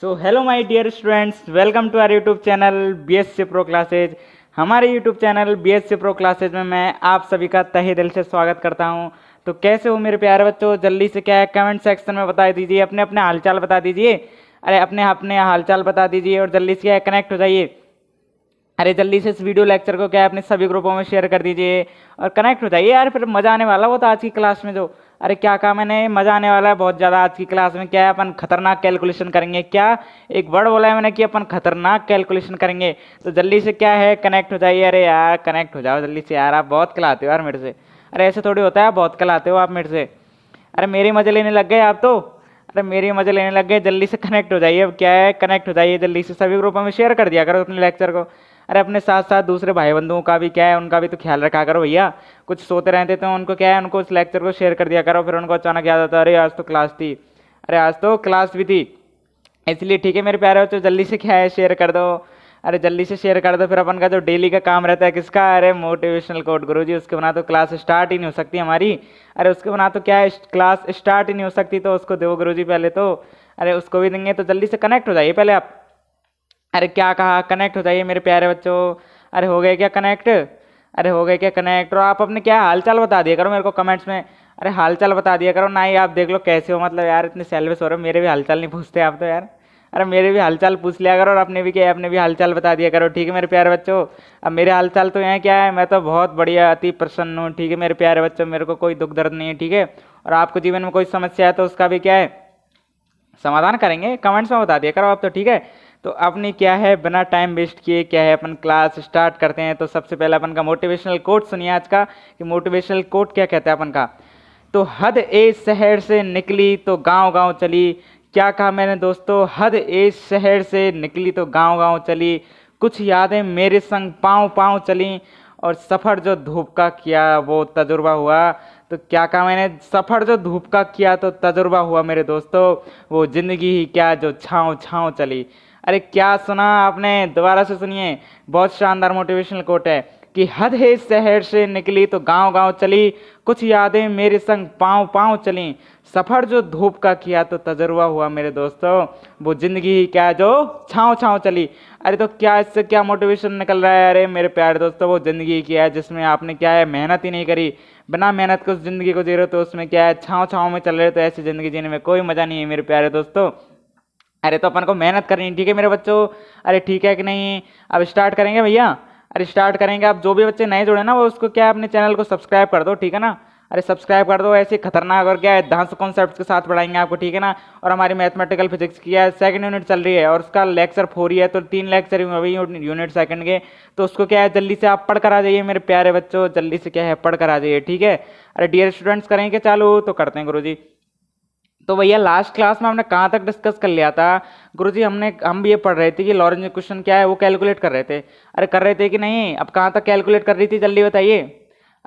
so hello my dear students welcome to our YouTube channel B S C pro classes हमारे YouTube channel B S C pro classes में मैं आप सभी का तहे दिल से स्वागत करता हूं तो कैसे हो मेरे प्यारे बच्चों जल्दी से क्या है कमेंट सेक्शन में बता दीजिए अपने अपने हालचाल बता दीजिए अरे अपने अपने हालचाल बता दीजिए और जल्दी से क्या कनेक्ट हो जाइए अरे जल्दी से इस वीडियो लेक्चर को क्या है अपने सभी ग्रुपों में शेयर कर दीजिए और कनेक्ट हो जाइए यार फिर मज़ा आने वाला वो तो आज की क्लास में जो अरे क्या कहा मैंने मज़ा आने वाला है बहुत ज़्यादा आज की क्लास में क्या है अपन खतरनाक कैलकुलेशन करेंगे क्या एक वर्ड बोला है मैंने कि अपन खतरनाक कैलकुलेशन करेंगे तो जल्दी से क्या है कनेक्ट हो जाइए अरे यार कनेक्ट हो जाओ जल्दी से यार आप बहुत कलाते हो यार मेरे से अरे ऐसे थोड़ी होता है बहुत कलाते हो आप मेरे से अरे मेरे मज़े लेने लग गए आप तो अरे मेरे मज़े लेने लग गए जल्दी से कनेक्ट हो जाइए अब क्या है कनेक्ट हो जाइए जल्दी से सभी ग्रुपों में शेयर कर दिया करो अपने लेक्चर को अरे अपने साथ साथ दूसरे भाई बंधुओं का भी क्या है उनका भी तो ख्याल रखा करो भैया कुछ सोते रहते तो उनको क्या है उनको उस लेक्चर को शेयर कर दिया करो फिर उनको अचानक याद आता अरे आज तो क्लास थी अरे आज तो क्लास भी थी इसलिए ठीक है मेरे प्यारे बच्चों जल्दी से क्या है शेयर कर दो अरे जल्दी से शेयर कर दो फिर अपन का जो डेली का काम रहता है किसका अरे मोटिवेशनल कोड गुरु जी उसके बना तो क्लास स्टार्ट ही नहीं हो सकती हमारी अरे उसके बना तो क्या है क्लास स्टार्ट ही नहीं हो सकती तो उसको दो गुरु जी पहले तो अरे उसको भी देंगे तो जल्दी से कनेक्ट हो जाइए पहले आप अरे क्या कहा कनेक्ट हो जाइए मेरे प्यारे बच्चों अरे हो गए क्या कनेक्ट अरे हो गए क्या कनेक्ट और आप अपने क्या हालचाल बता दिया करो मेरे को कमेंट्स में अरे हालचाल बता दिया करो ना ही आप देख लो कैसे हो मतलब यार इतने सेल्फिश हो रहे हो मेरे भी हालचाल नहीं पूछते आप तो यार अरे मेरे भी हालचाल पूछ लिया करो और अपने भी क्या अपने भी हालचाल बता दिया करो ठीक है मेरे प्यारे बच्चों अब मेरे हालचाल तो यहाँ क्या है मैं तो बहुत बढ़िया अति प्रसन्न हूँ ठीक है मेरे प्यारे बच्चों मेरे को कोई दुख दर्द नहीं है ठीक है और आपको जीवन में कोई समस्या है तो उसका भी क्या है समाधान करेंगे कमेंट्स में बता दिया करो आप तो ठीक है तो आपने क्या है बिना टाइम वेस्ट किए क्या है अपन क्लास स्टार्ट करते हैं तो सबसे पहले अपन का मोटिवेशनल कोट सुनिए आज का कि मोटिवेशनल कोट क्या कहता है अपन का तो हद ए शहर से निकली तो गांव गांव चली क्या कहा मैंने दोस्तों हद ए शहर से निकली तो गांव गांव चली कुछ यादें मेरे संग पाँव पाँव चली और सफ़र जो धूप का किया वो तजुर्बा हुआ तो क्या कहा मैंने सफ़र जो धूप का किया तो तजुर्बा हुआ मेरे दोस्तों वो ज़िंदगी ही क्या जो छाँव छाँव चली अरे क्या सुना आपने दोबारा से सुनिए बहुत शानदार मोटिवेशनल कोट है कि हद है शहर से निकली तो गांव गांव चली कुछ यादें मेरे संग पाँव पाँव चली सफ़र जो धूप का किया तो तजर्बा हुआ मेरे दोस्तों वो ज़िंदगी ही क्या जो छाँव छाँव चली अरे तो क्या इससे क्या मोटिवेशन निकल रहा है अरे मेरे प्यारे दोस्तों वो ज़िंदगी ही क्या है जिसमें आपने क्या है मेहनत ही नहीं करी बिना मेहनत के उस ज़िंदगी को जी रहे तो उसमें क्या है छाँव छाँव में चल रहे तो ऐसी ज़िंदगी जीने में कोई मज़ा नहीं है मेरे प्यारे दोस्तों अरे तो अपन को मेहनत करनी ठीक है मेरे बच्चों अरे ठीक है कि नहीं अब स्टार्ट करेंगे भैया अरे स्टार्ट करेंगे आप जो भी बच्चे नए जुड़े ना वो उसको क्या अपने चैनल को सब्सक्राइब कर दो ठीक है ना अरे सब्सक्राइब कर दो ऐसे खतरनाक और क्या है धांस कॉन्सेप्ट के साथ पढ़ाएंगे आपको ठीक है ना और हमारी मैथमेटिकल फिजिक्स की है सेकंड यूनिट चल रही है और उसका लेक्चर फोर ही है तो तीन लेक्चर अभी यूनिट सेकंड के तो उसको क्या है जल्दी से आप पढ़ कर आ जाइए मेरे प्यारे बच्चों जल्दी से क्या है पढ़ कर आ जाइए ठीक है अरे डियर स्टूडेंट्स करेंगे चालू तो करते हैं गुरु जी तो भैया लास्ट क्लास में हमने कहाँ तक डिस्कस कर लिया था गुरुजी हमने हम भी ये पढ़ रहे थे कि लॉरेंज क्वेश्चन क्या है वो कैलकुलेट कर रहे थे अरे कर रहे थे कि नहीं अब कहाँ तक कैलकुलेट कर रही थी जल्दी बताइए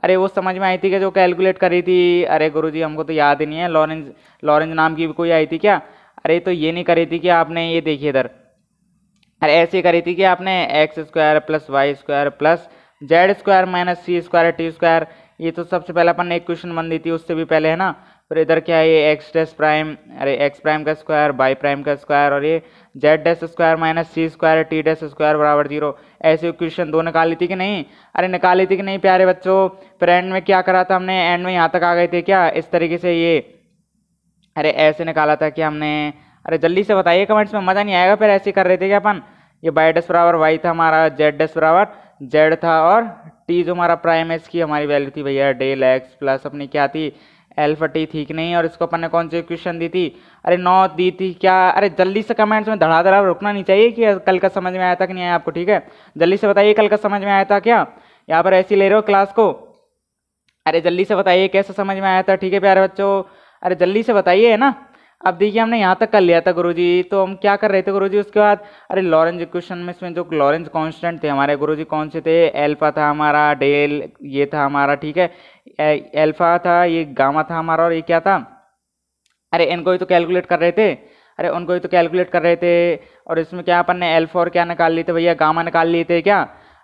अरे वो समझ में आई थी कि जो कैलकुलेट कर रही थी अरे जी हमको तो याद ही नहीं है लॉरेंज लॉरेंज नाम की भी कोई आई थी क्या अरे तो ये नहीं करी थी कि आपने ये देखिए इधर अरे ऐसे करी थी कि आपने x square plus y square plus z square minus c square t square ये तो सबसे पहले अपन ने एक क्वेश्चन बन दी थी उससे भी पहले है ना और इधर क्या है ये एक्स डैश प्राइम अरे एक्स प्राइम का स्क्वायर बाई प्राइम का स्क्वायर और ये z dash square minus c square t dash square बराबर जीरो ऐसे क्वेश्चन दो निकाली थी कि नहीं अरे निकाली थी कि नहीं प्यारे बच्चों फिर एंड में क्या करा था हमने एंड में यहाँ तक आ गए थे क्या इस तरीके से ये अरे ऐसे निकाला था कि हमने अरे जल्दी से बताइए कमेंट्स में मज़ा नहीं आएगा फिर ऐसे कर रहे थे कि अपन ये बाई डस बराबर वाई था हमारा जेड डस बराबर जेड था और टी जो हमारा प्राइम है इसकी हमारी वैल्यू थी भैया डेल एक्स प्लस अपनी क्या थी एल्फा टी ठीक नहीं और इसको अपन ने कौन सी क्वेश्चन दी थी अरे नौ दी थी क्या अरे जल्दी से कमेंट्स में धड़ा धड़ा रुकना नहीं चाहिए कि कल का समझ में आया था कि नहीं आया आपको ठीक है जल्दी से बताइए कल का समझ में आया था क्या यहाँ पर ऐसी ले रहे हो क्लास को अरे जल्दी से बताइए कैसे समझ में आया था ठीक है प्यारे बच्चों अरे जल्दी से बताइए है ना अब देखिए हमने यहाँ तक कर लिया था गुरुजी तो हम क्या कर रहे थे गुरुजी उसके बाद अरे लॉरेंज इक्वेशन में इसमें जो लॉरेंज कांस्टेंट थे हमारे गुरुजी कौन से थे एल्फा था हमारा डेल ये था हमारा ठीक है अल्फा था ये गामा था हमारा और ये क्या था अरे इनको ही तो कैलकुलेट कर रहे थे अरे उनको ही तो कैलकुलेट कर रहे थे और इसमें क्या अपन ने एल्फा और क्या निकाल लिए थे भैया गामा निकाल लिए थे क्या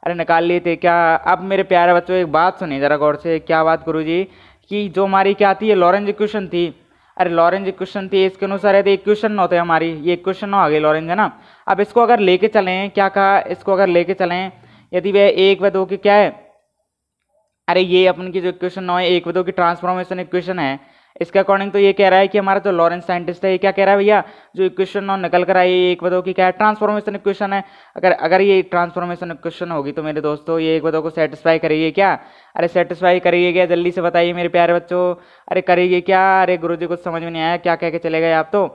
अरे निकाल लिए थे क्या अब मेरे प्यारे बच्चों एक बात सुनी ज़रा गौर से क्या बात गुरु जी कि जो हमारी क्या थी ये लॉरेंज इक्वेशन थी अरे लॉरेंज इक्वेशन थी इसके अनुसार यदि इक्वेशन न होते हमारी ये इक्वेशन ना आ गई लॉरेंज है ना अब इसको अगर लेके चलें क्या कहा इसको अगर लेके चलें यदि वह एक व दो के क्या है अरे ये अपन की जो इक्वेशन नौ है एक विधो की ट्रांसफॉर्मेशन इक्वेशन है इसके अकॉर्डिंग तो ये कह रहा है कि हमारा जो लॉरेंस साइंटिस्ट है ये क्या कह रहा है भैया जो इक्वेशन नौ निकल कर आई एक बदो की क्या है ट्रांसफॉर्मेशन इक्वेशन है अगर अगर ये ट्रांसफॉर्मेशन इक्वेशन होगी तो मेरे दोस्तों ये एक बदो को सेटिस्फाई करिए क्या अरे सेटिस्फाई करिए क्या जल्दी से बताइए मेरे प्यारे बच्चों अरे करिए क्या अरे गुरु जी कुछ समझ में नहीं आया क्या कह के चले गए आप तो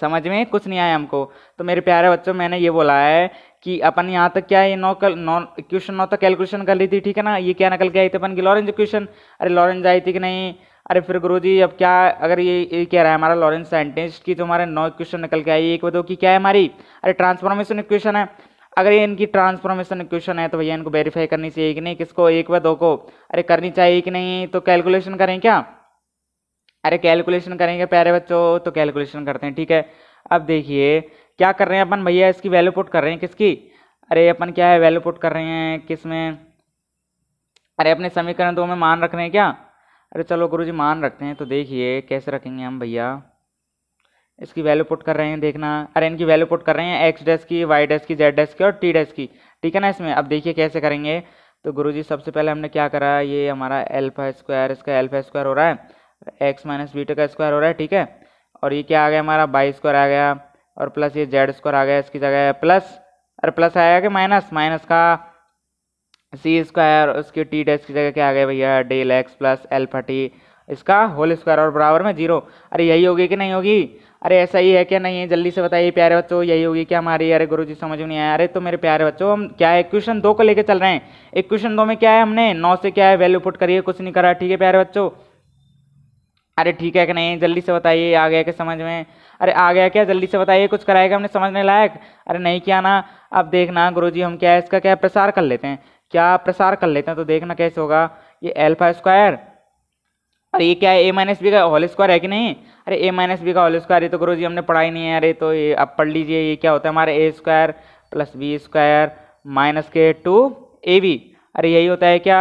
समझ में कुछ नहीं आया हमको तो मेरे प्यारे बच्चों मैंने ये बोला है कि अपन यहाँ तक क्या है नौ कल नौ क्वेश्चन नौ तक कैलकुलेशन कर ली थी ठीक है ना ये क्या निकल के आई थी अपन की लॉरेंज क्वेश्चन अरे लॉरेंज आई थी कि नहीं अरे फिर गुरु जी अब क्या अगर ये ये कह रहा है हमारा लॉरेंस साइंटिस्ट की जो तो हमारे नौ क्वेश्चन निकल के आई एक बताओ कि क्या है हमारी अरे ट्रांसफॉर्मेशन इक्वेशन है अगर ये इनकी ट्रांसफॉर्मेशन इक्वेशन है तो भैया इनको वेरीफाई करनी चाहिए कि नहीं किसको एक व दो को अरे करनी चाहिए कि नहीं तो कैलकुलेशन करें क्या अरे कैलकुलेशन करेंगे प्यारे बच्चों तो कैलकुलेशन करते हैं ठीक है अब देखिए क्या कर रहे हैं अपन भैया इसकी वैल्यू पुट कर रहे हैं किसकी अरे अपन क्या है वैल्यू पुट कर रहे हैं किस में अरे अपने समीकरण दो में मान रख रहे हैं क्या अरे चलो गुरु जी मान रखते हैं तो देखिए कैसे रखेंगे हम भैया इसकी वैल्यू पुट कर रहे हैं देखना अरे इनकी वैल्यू पुट कर रहे हैं एक्स डैश की वाई डैश की जेड डेस्क की और टी डैश की ठीक है ना इसमें अब देखिए कैसे करेंगे तो गुरु जी सबसे पहले हमने क्या करा ये हमारा एल्फा स्क्वायर इसका एल्फा स्क्वायर हो रहा है एक्स माइनस बीटा का स्क्वायर हो रहा है ठीक है और ये क्या आ गया हमारा बाई स्क्वायर आ गया और प्लस ये जेड स्क्वायर आ गया इसकी जगह प्लस और प्लस आएगा कि माइनस माइनस का सी स्क्वायर उसकी टी डैश की जगह क्या आ गया भैया del x plus l t इसका होल स्क्वायर और बराबर में जीरो अरे यही होगी कि नहीं होगी अरे ऐसा ही है क्या नहीं है जल्दी से बताइए प्यारे बच्चों यही होगी क्या हमारी अरे गुरु जी समझ में नहीं आया अरे तो मेरे प्यारे बच्चों हम क्या है क्वेश्चन दो को लेकर चल रहे हैं एक क्वेश्चन दो में क्या है हमने नौ से क्या है वैल्यू पुट करिए कुछ नहीं करा ठीक है प्यारे बच्चों अरे ठीक है कि नहीं जल्दी से बताइए आ गया कि समझ में अरे आ गया क्या जल्दी से बताइए कुछ कराएगा हमने समझने लायक अरे नहीं किया ना अब देखना गुरु जी हम क्या है इसका क्या प्रसार कर लेते हैं क्या प्रसार कर लेते हैं तो देखना कैसे होगा ये एल्फा स्क्वायर अरे ये क्या है ए माइनस बी का होल स्क्वायर है कि नहीं अरे ए माइनस बी का होल स्क्वायर ये तो गुरु जी हमने पढ़ा ही नहीं है अरे तो ये आप पढ़ लीजिए ये क्या होता है हमारे a square plus b square minus के टू ए बी अरे यही होता है क्या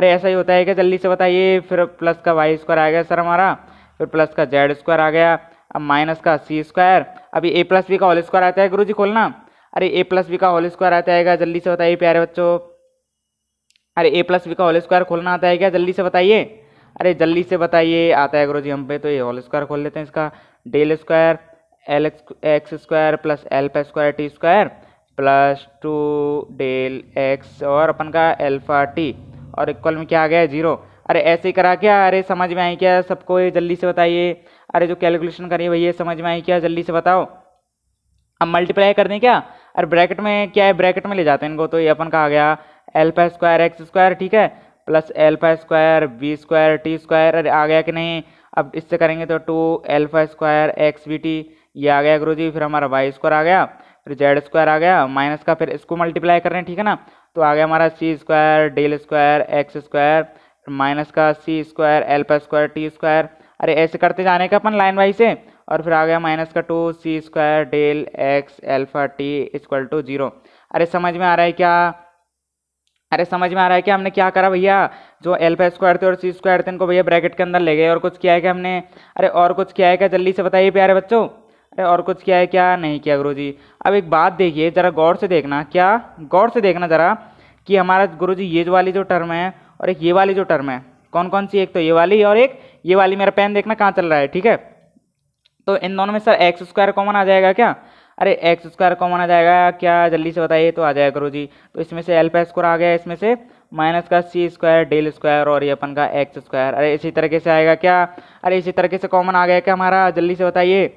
अरे ऐसा ही होता है क्या जल्दी से बताइए फिर प्लस का वाई स्क्वायर आ गया सर हमारा फिर प्लस का जेड स्क्वायर आ गया अब माइनस का सी स्क्वायर अभी ए प्लस बी का होल स्क्वायर आता है गुरु जी खोलना अरे ए प्लस बी का होल स्क्वायर आता है जल्दी से बताइए प्यारे बच्चों अरे ए प्लस बी का होल स्क्वायर खोलना आता है क्या जल्दी से बताइए अरे जल्दी से बताइए आता है गुरु जी हम पे तो ये होल स्क्वायर खोल लेते हैं इसका del square l x square plus alpha square t square plus two del x और अपन का एल्फा टी और इक्वल में क्या आ गया है जीरो अरे ऐसे करा क्या अरे समझ में आई क्या सबको जल्दी से बताइए अरे जो कैलकुलेशन करी भैया समझ में आई क्या जल्दी से बताओ अब मल्टीप्लाई कर दें क्या अरे ब्रैकेट में क्या है ब्रैकेट में ले जाते हैं इनको तो ये अपन का आ गया एल्फा स्क्वायर एक्स स्क्वायर ठीक है plus alpha square b square t square अरे आ गया कि नहीं अब इससे करेंगे तो two alpha square x b t ये आ गया गुरु जी फिर हमारा वाई स्क्वायर आ गया फिर जेड स्क्वायर आ गया माइनस का फिर इसको मल्टीप्लाई कर रहे हैं ठीक है ना तो आ गया हमारा c square del square x square minus का c square alpha square t square अरे ऐसे करते जाने का अपन लाइन वाइज से और फिर आ गया माइनस का two c square del x alpha t equal to zero अरे समझ में आ रहा है क्या अरे समझ में आ रहा है कि हमने क्या करा भैया जो एल्फा स्क्वायर थे और सी स्क्वायर थे इनको भैया ब्रैकेट के अंदर ले गए और कुछ किया है क्या हमने अरे और कुछ किया है क्या जल्दी से बताइए प्यारे बच्चों अरे और कुछ किया है क्या नहीं किया गुरु जी अब एक बात देखिए ज़रा गौर से देखना क्या गौर से देखना ज़रा कि हमारा गुरु जी ये वाली जो टर्म है और एक ये वाली जो टर्म है कौन कौन सी एक तो ये वाली और एक ये वाली मेरा पेन देखना कहाँ चल रहा है ठीक है तो इन दोनों में सर एक्स स्क्वायर कॉमन आ जाएगा क्या अरे एक्स स्क्वायर कॉमन आ जाएगा क्या जल्दी से बताइए तो आ जाएगा करो जी तो इसमें से एल स्क्वायर आ गया इसमें से माइनस का सी स्क्वायर डेल स्क्वायर और ये अपन का एक्स स्क्वायर अरे इसी तरीके से आएगा क्या अरे इसी तरीके से कॉमन आ गया क्या हमारा जल्दी से बताइए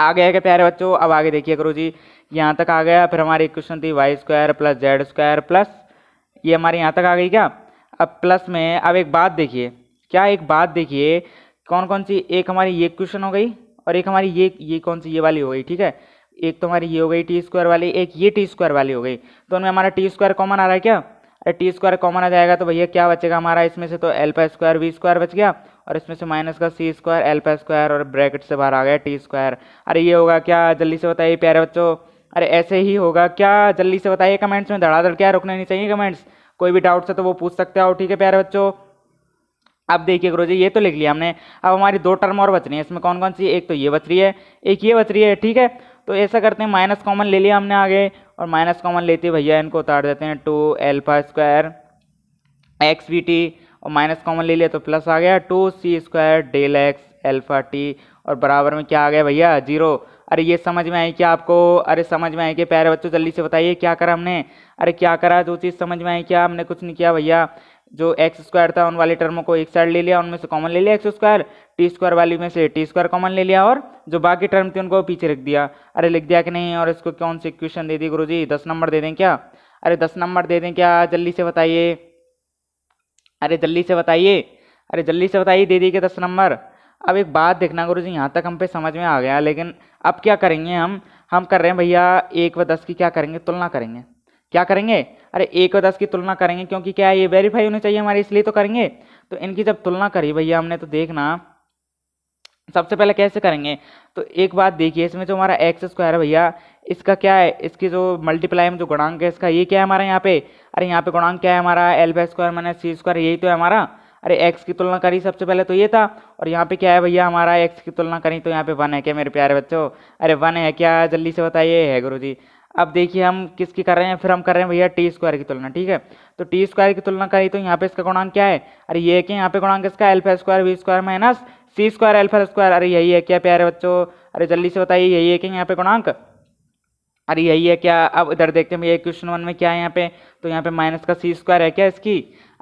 आ गया क्या प्यारे बच्चों अब आगे देखिए करो जी यहाँ तक आ गया फिर हमारी इक्वेशन थी y square plus z square plus ये हमारे यहाँ तक आ गई क्या अब प्लस में अब एक बात देखिए क्या एक बात देखिए कौन कौन सी एक हमारी ये क्वेश्चन हो गई और एक हमारी ये ये कौन सी ये वाली हो गई ठीक है एक तो हमारी ये हो गई टी स्क्वायर वाली एक ये टी स्क्वायर वाली हो गई तो उनमें हमारा टी स्क्वायर कॉमन आ रहा है क्या अरे टी स्क्वायर कॉमन आ जाएगा तो भैया क्या बचेगा हमारा इसमें से तो एल पा स्क्वायर वी स्क्वायर बच गया और इसमें से माइनस का सी स्क्वायर एल पा स्क्वायर और ब्रैकेट से बाहर आ गया टी स्क्वायर अरे ये होगा क्या जल्दी से बताइए प्यारे बच्चों अरे ऐसे ही होगा क्या जल्दी से बताइए कमेंट्स में धड़ाधड़ क्या रुकना नहीं चाहिए कमेंट्स कोई भी डाउट है तो वो पूछ सकते हो ठीक है प्यारे बच्चों अब देखिए गुरु जी ये तो लिख लिया हमने अब हमारी दो टर्म और बच रही है इसमें कौन कौन सी एक तो ये बच रही है एक ये बच रही है ठीक है तो ऐसा करते हैं माइनस कॉमन ले लिया हमने आगे और माइनस कॉमन लेते भैया इनको उतार देते हैं two alpha square x b t और माइनस कॉमन ले लिया तो प्लस आ गया two c square del x alpha t और बराबर में क्या आ गया भैया जीरो अरे ये समझ में आई क्या आपको अरे समझ में आई कि प्यारे बच्चों जल्दी से बताइए क्या करा हमने अरे क्या करा जो चीज़ समझ में आई क्या हमने कुछ नहीं किया भैया जो एक्स स्क्वायर था उन वाले टर्मों को एक साइड ले लिया उनमें से कॉमन ले लिया एक्स स्क्वायर टी स्क्वायर वाली में से टी स्क्वायर कॉमन ले लिया और जो बाकी टर्म थे उनको पीछे रख दिया अरे लिख दिया कि नहीं और इसको कौन सी क्वेश्चन दे दी गुरु जी दस नंबर दे दें क्या अरे दस नंबर दे दें क्या जल्दी से बताइए अरे जल्दी से बताइए अरे जल्दी से बताइए दे दी क्या दस नंबर अब एक बात देखना गुरु जी यहाँ तक हम पे समझ में आ गया लेकिन अब क्या करेंगे हम हम कर रहे हैं भैया एक व दस की क्या करेंगे तुलना करेंगे क्या करेंगे अरे एक व दस की तुलना करेंगे क्योंकि क्या ये वेरीफाई होनी चाहिए हमारे इसलिए तो करेंगे तो इनकी जब तुलना करी भैया हमने तो देखना सबसे पहले कैसे करेंगे तो एक बात देखिए इसमें जो हमारा एक्स स्क्वायर है भैया इसका क्या है इसकी जो मल्टीप्लाई में जो गुणांक है इसका ये क्या है हमारा यहाँ पे अरे यहाँ पे गुणांक क्या है हमारा l y square minus c square यही तो है हमारा अरे एक्स की तुलना करी सबसे पहले तो ये था और यहाँ पे क्या है भैया हमारा एक्स की तुलना करी तो यहाँ पे वन है क्या मेरे प्यारे बच्चों अरे वन है क्या जल्दी से बताइए है गुरु जी अब देखिए हम किसकी कर रहे हैं फिर हम कर रहे हैं भैया टी स्क्वायर की तुलना ठीक है तो टी स्क्वायर की तुलना करी तो यहाँ पे इसका गुणांक क्या है अरे ये कि यहाँ पे गुणांक इसका alpha square v square minus c square alpha square अरे यही है क्या प्यारे बच्चों अरे जल्दी से बताइए यही है कि यहाँ पे गुणांक अरे यही है क्या अब इधर देखते हैं भैया क्वेश्चन वन में क्या है यहाँ पे तो यहाँ पे माइनस का सी स्क्वायर है क्या इसकी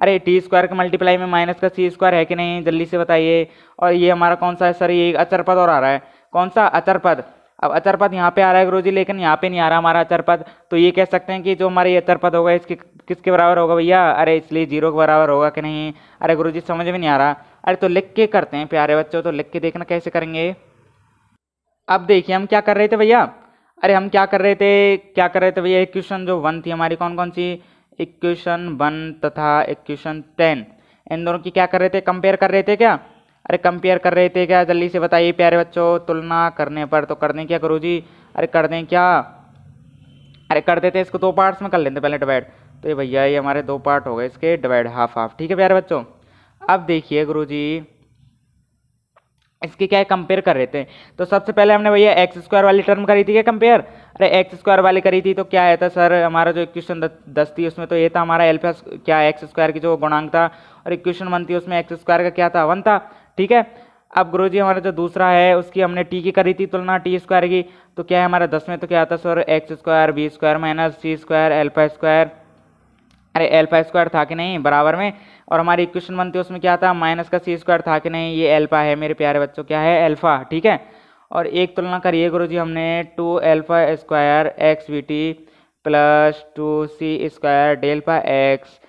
अरे टी स्क्वायर के मल्टीप्लाई में माइनस का सी स्क्वायर है कि नहीं जल्दी से बताइए और ये हमारा कौन सा है सर ये अचर पद और आ रहा है कौन सा अचर पद अब अचर पद यहाँ पे आ रहा है गुरुजी लेकिन यहाँ पे नहीं आ रहा हमारा अचर पद तो ये कह सकते हैं कि जो हमारा ये अचर पद होगा इसके किसके बराबर होगा भैया अरे इसलिए जीरो के बराबर होगा कि नहीं अरे गुरुजी समझ में नहीं आ रहा अरे तो लिख के करते हैं प्यारे बच्चों तो लिख के देखना कैसे करेंगे अब देखिए हम क्या कर रहे थे भैया अरे हम क्या कर रहे थे क्या कर रहे थे भैया इक्वेशन जो वन थी हमारी कौन कौन सी इक्वेशन वन तथा इक्वेशन टेन इन दोनों की क्या कर रहे थे कंपेयर कर रहे थे क्या अरे कंपेयर कर रहे थे क्या जल्दी से बताइए प्यारे बच्चों तुलना करने पर तो कर दें क्या गुरु जी अरे कर दें क्या अरे कर देते इसको दो पार्ट्स में कर लेते पहले डिवाइड तो ये भैया ये हमारे दो पार्ट हो गए इसके डिवाइड हाफ हाफ ठीक है प्यारे बच्चों अब देखिए गुरु जी इसकी क्या है कंपेयर कर रहे थे तो सबसे पहले हमने भैया एक्स स्क्वायर वाली टर्म करी थी क्या कंपेयर अरे एक्स स्क्वायर वाली करी थी तो क्या है था सर हमारा जो इक्वेशन दस थी उसमें तो ये था हमारा एल्फा क्या एक्स स्क्वायर की जो गुणांक था और इक्वेशन वन थी उसमें एक्स स्क्वायर का क्या था वन था ठीक है अब गुरु जी हमारा जो दूसरा है उसकी हमने टी की करी थी तुलना टी स्क्वायर की तो क्या है हमारा दस में तो क्या आता sir x square b square minus c square alpha square अरे एल्फा स्क्वायर था कि नहीं बराबर में और हमारी इक्वेशन बनती है उसमें क्या था माइनस का सी स्क्वायर था कि नहीं ये एल्फा है मेरे प्यारे बच्चों क्या है एल्फा ठीक है और एक तुलना करिए गुरु जी हमने two alpha square x v t plus two c square delta x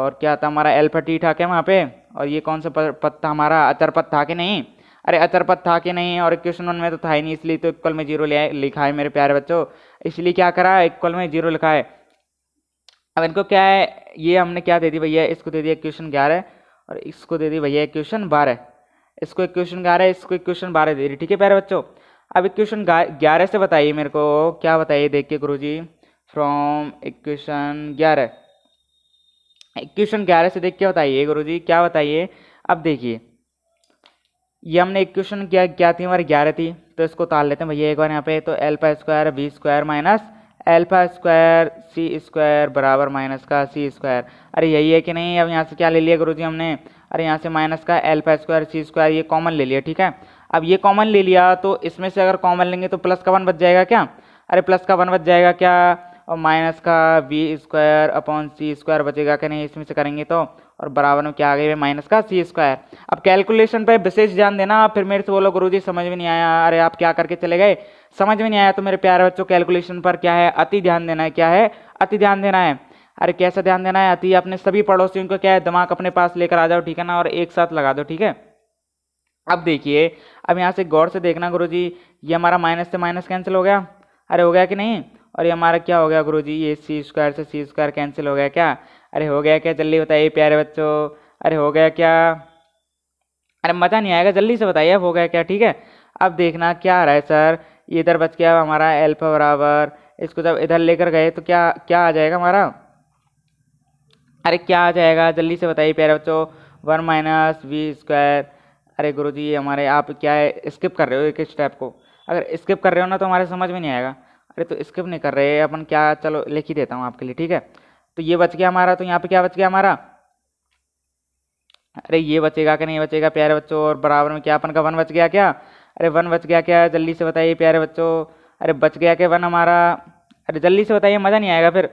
और क्या था हमारा एल्फा टी था क्या वहाँ पे और ये कौन सा पथ था हमारा पथ था कि नहीं अरे पथ था कि नहीं और इक्वेशन वन में तो था ही नहीं इसलिए तो इक्वल में जीरो लिखा है मेरे प्यारे बच्चों इसलिए क्या करा इक्वल में जीरो लिखा है अब इनको क्या है ये हमने क्या दे दी भैया इसको दे दिया क्वेश्चन ग्यारह और इसको दे दी भैया क्वेश्चन बारह इसको क्वेश्चन ग्यारह इसको क्वेश्चन बारह दे दी ठीक है प्यारे बच्चों अब इक्वेशन ग्यारह से बताइए मेरे को क्या बताइए देखिए गुरु जी फ्रॉम इक्वेशन ग्यारह इक्वेशन ग्यारह से देख के बताइए गुरु जी क्या बताइए अब देखिए ये हमने इक्वेशन क्या क्या थी हमारी ग्यारह थी तो इसको उतार लेते हैं भैया एक बार यहाँ पे तो l square b square minus alpha square c square बराबर माइनस का सी स्क्वायर अरे यही है कि नहीं अब यहाँ से क्या ले लिया गुरु जी हमने अरे यहाँ से माइनस का एल्फा स्क्वायर सी स्क्वायर ये कॉमन ले लिया ठीक है अब ये कॉमन ले लिया तो इसमें से अगर कॉमन लेंगे तो प्लस का वन बच जाएगा क्या अरे प्लस का वन बच जाएगा क्या और माइनस का v square upon c square बचेगा क्या नहीं इसमें से करेंगे तो और बराबर में क्या आ गई भाई माइनस का सी स्क्वायर अब कैलकुलेशन पे विशेष ध्यान देना फिर मेरे से बोलो गुरु जी समझ में नहीं आया अरे आप क्या करके चले गए समझ में नहीं आया तो मेरे प्यारे बच्चों कैलकुलेशन पर क्या है अति ध्यान देना है क्या है अति ध्यान देना है अरे कैसा ध्यान देना है अति अपने सभी पड़ोसियों को क्या है दिमाग अपने पास लेकर आ जाओ ठीक है ना और एक साथ लगा दो ठीक है अब देखिए अब यहाँ से गौर से देखना गुरु जी ये हमारा माइनस से माइनस कैंसिल हो गया अरे हो गया कि नहीं और ये हमारा क्या हो गया गुरुजी ये सी स्क्वायर से सी स्क्वायर कैंसिल हो गया क्या अरे हो गया क्या जल्दी बताइए प्यारे बच्चों अरे हो गया क्या अरे मज़ा नहीं आएगा जल्दी से बताइए अब हो गया क्या ठीक है अब देखना क्या आ रहा है सर इधर बच गया हमारा एल्फा बराबर इसको जब इधर लेकर गए तो क्या क्या आ जाएगा हमारा अरे क्या आ जाएगा जल्दी से बताइए प्यारे बच्चों वन माइनस वी स्क्वायर अरे गुरु जी हमारे आप क्या है स्किप कर रहे हो एक स्टेप को अगर स्किप कर रहे हो ना तो हमारे समझ में नहीं आएगा अरे तो स्किप नहीं कर रहे अपन क्या चलो लिख ही देता हूँ आपके लिए ठीक है तो ये बच गया हमारा तो यहाँ पे क्या बच गया हमारा अरे ये बचेगा कि नहीं बचेगा प्यारे बच्चों और बराबर में क्या अपन का वन बच गया क्या अरे वन बच गया क्या जल्दी से बताइए प्यारे बच्चों अरे बच गया क्या वन हमारा अरे जल्दी से बताइए मज़ा नहीं आएगा फिर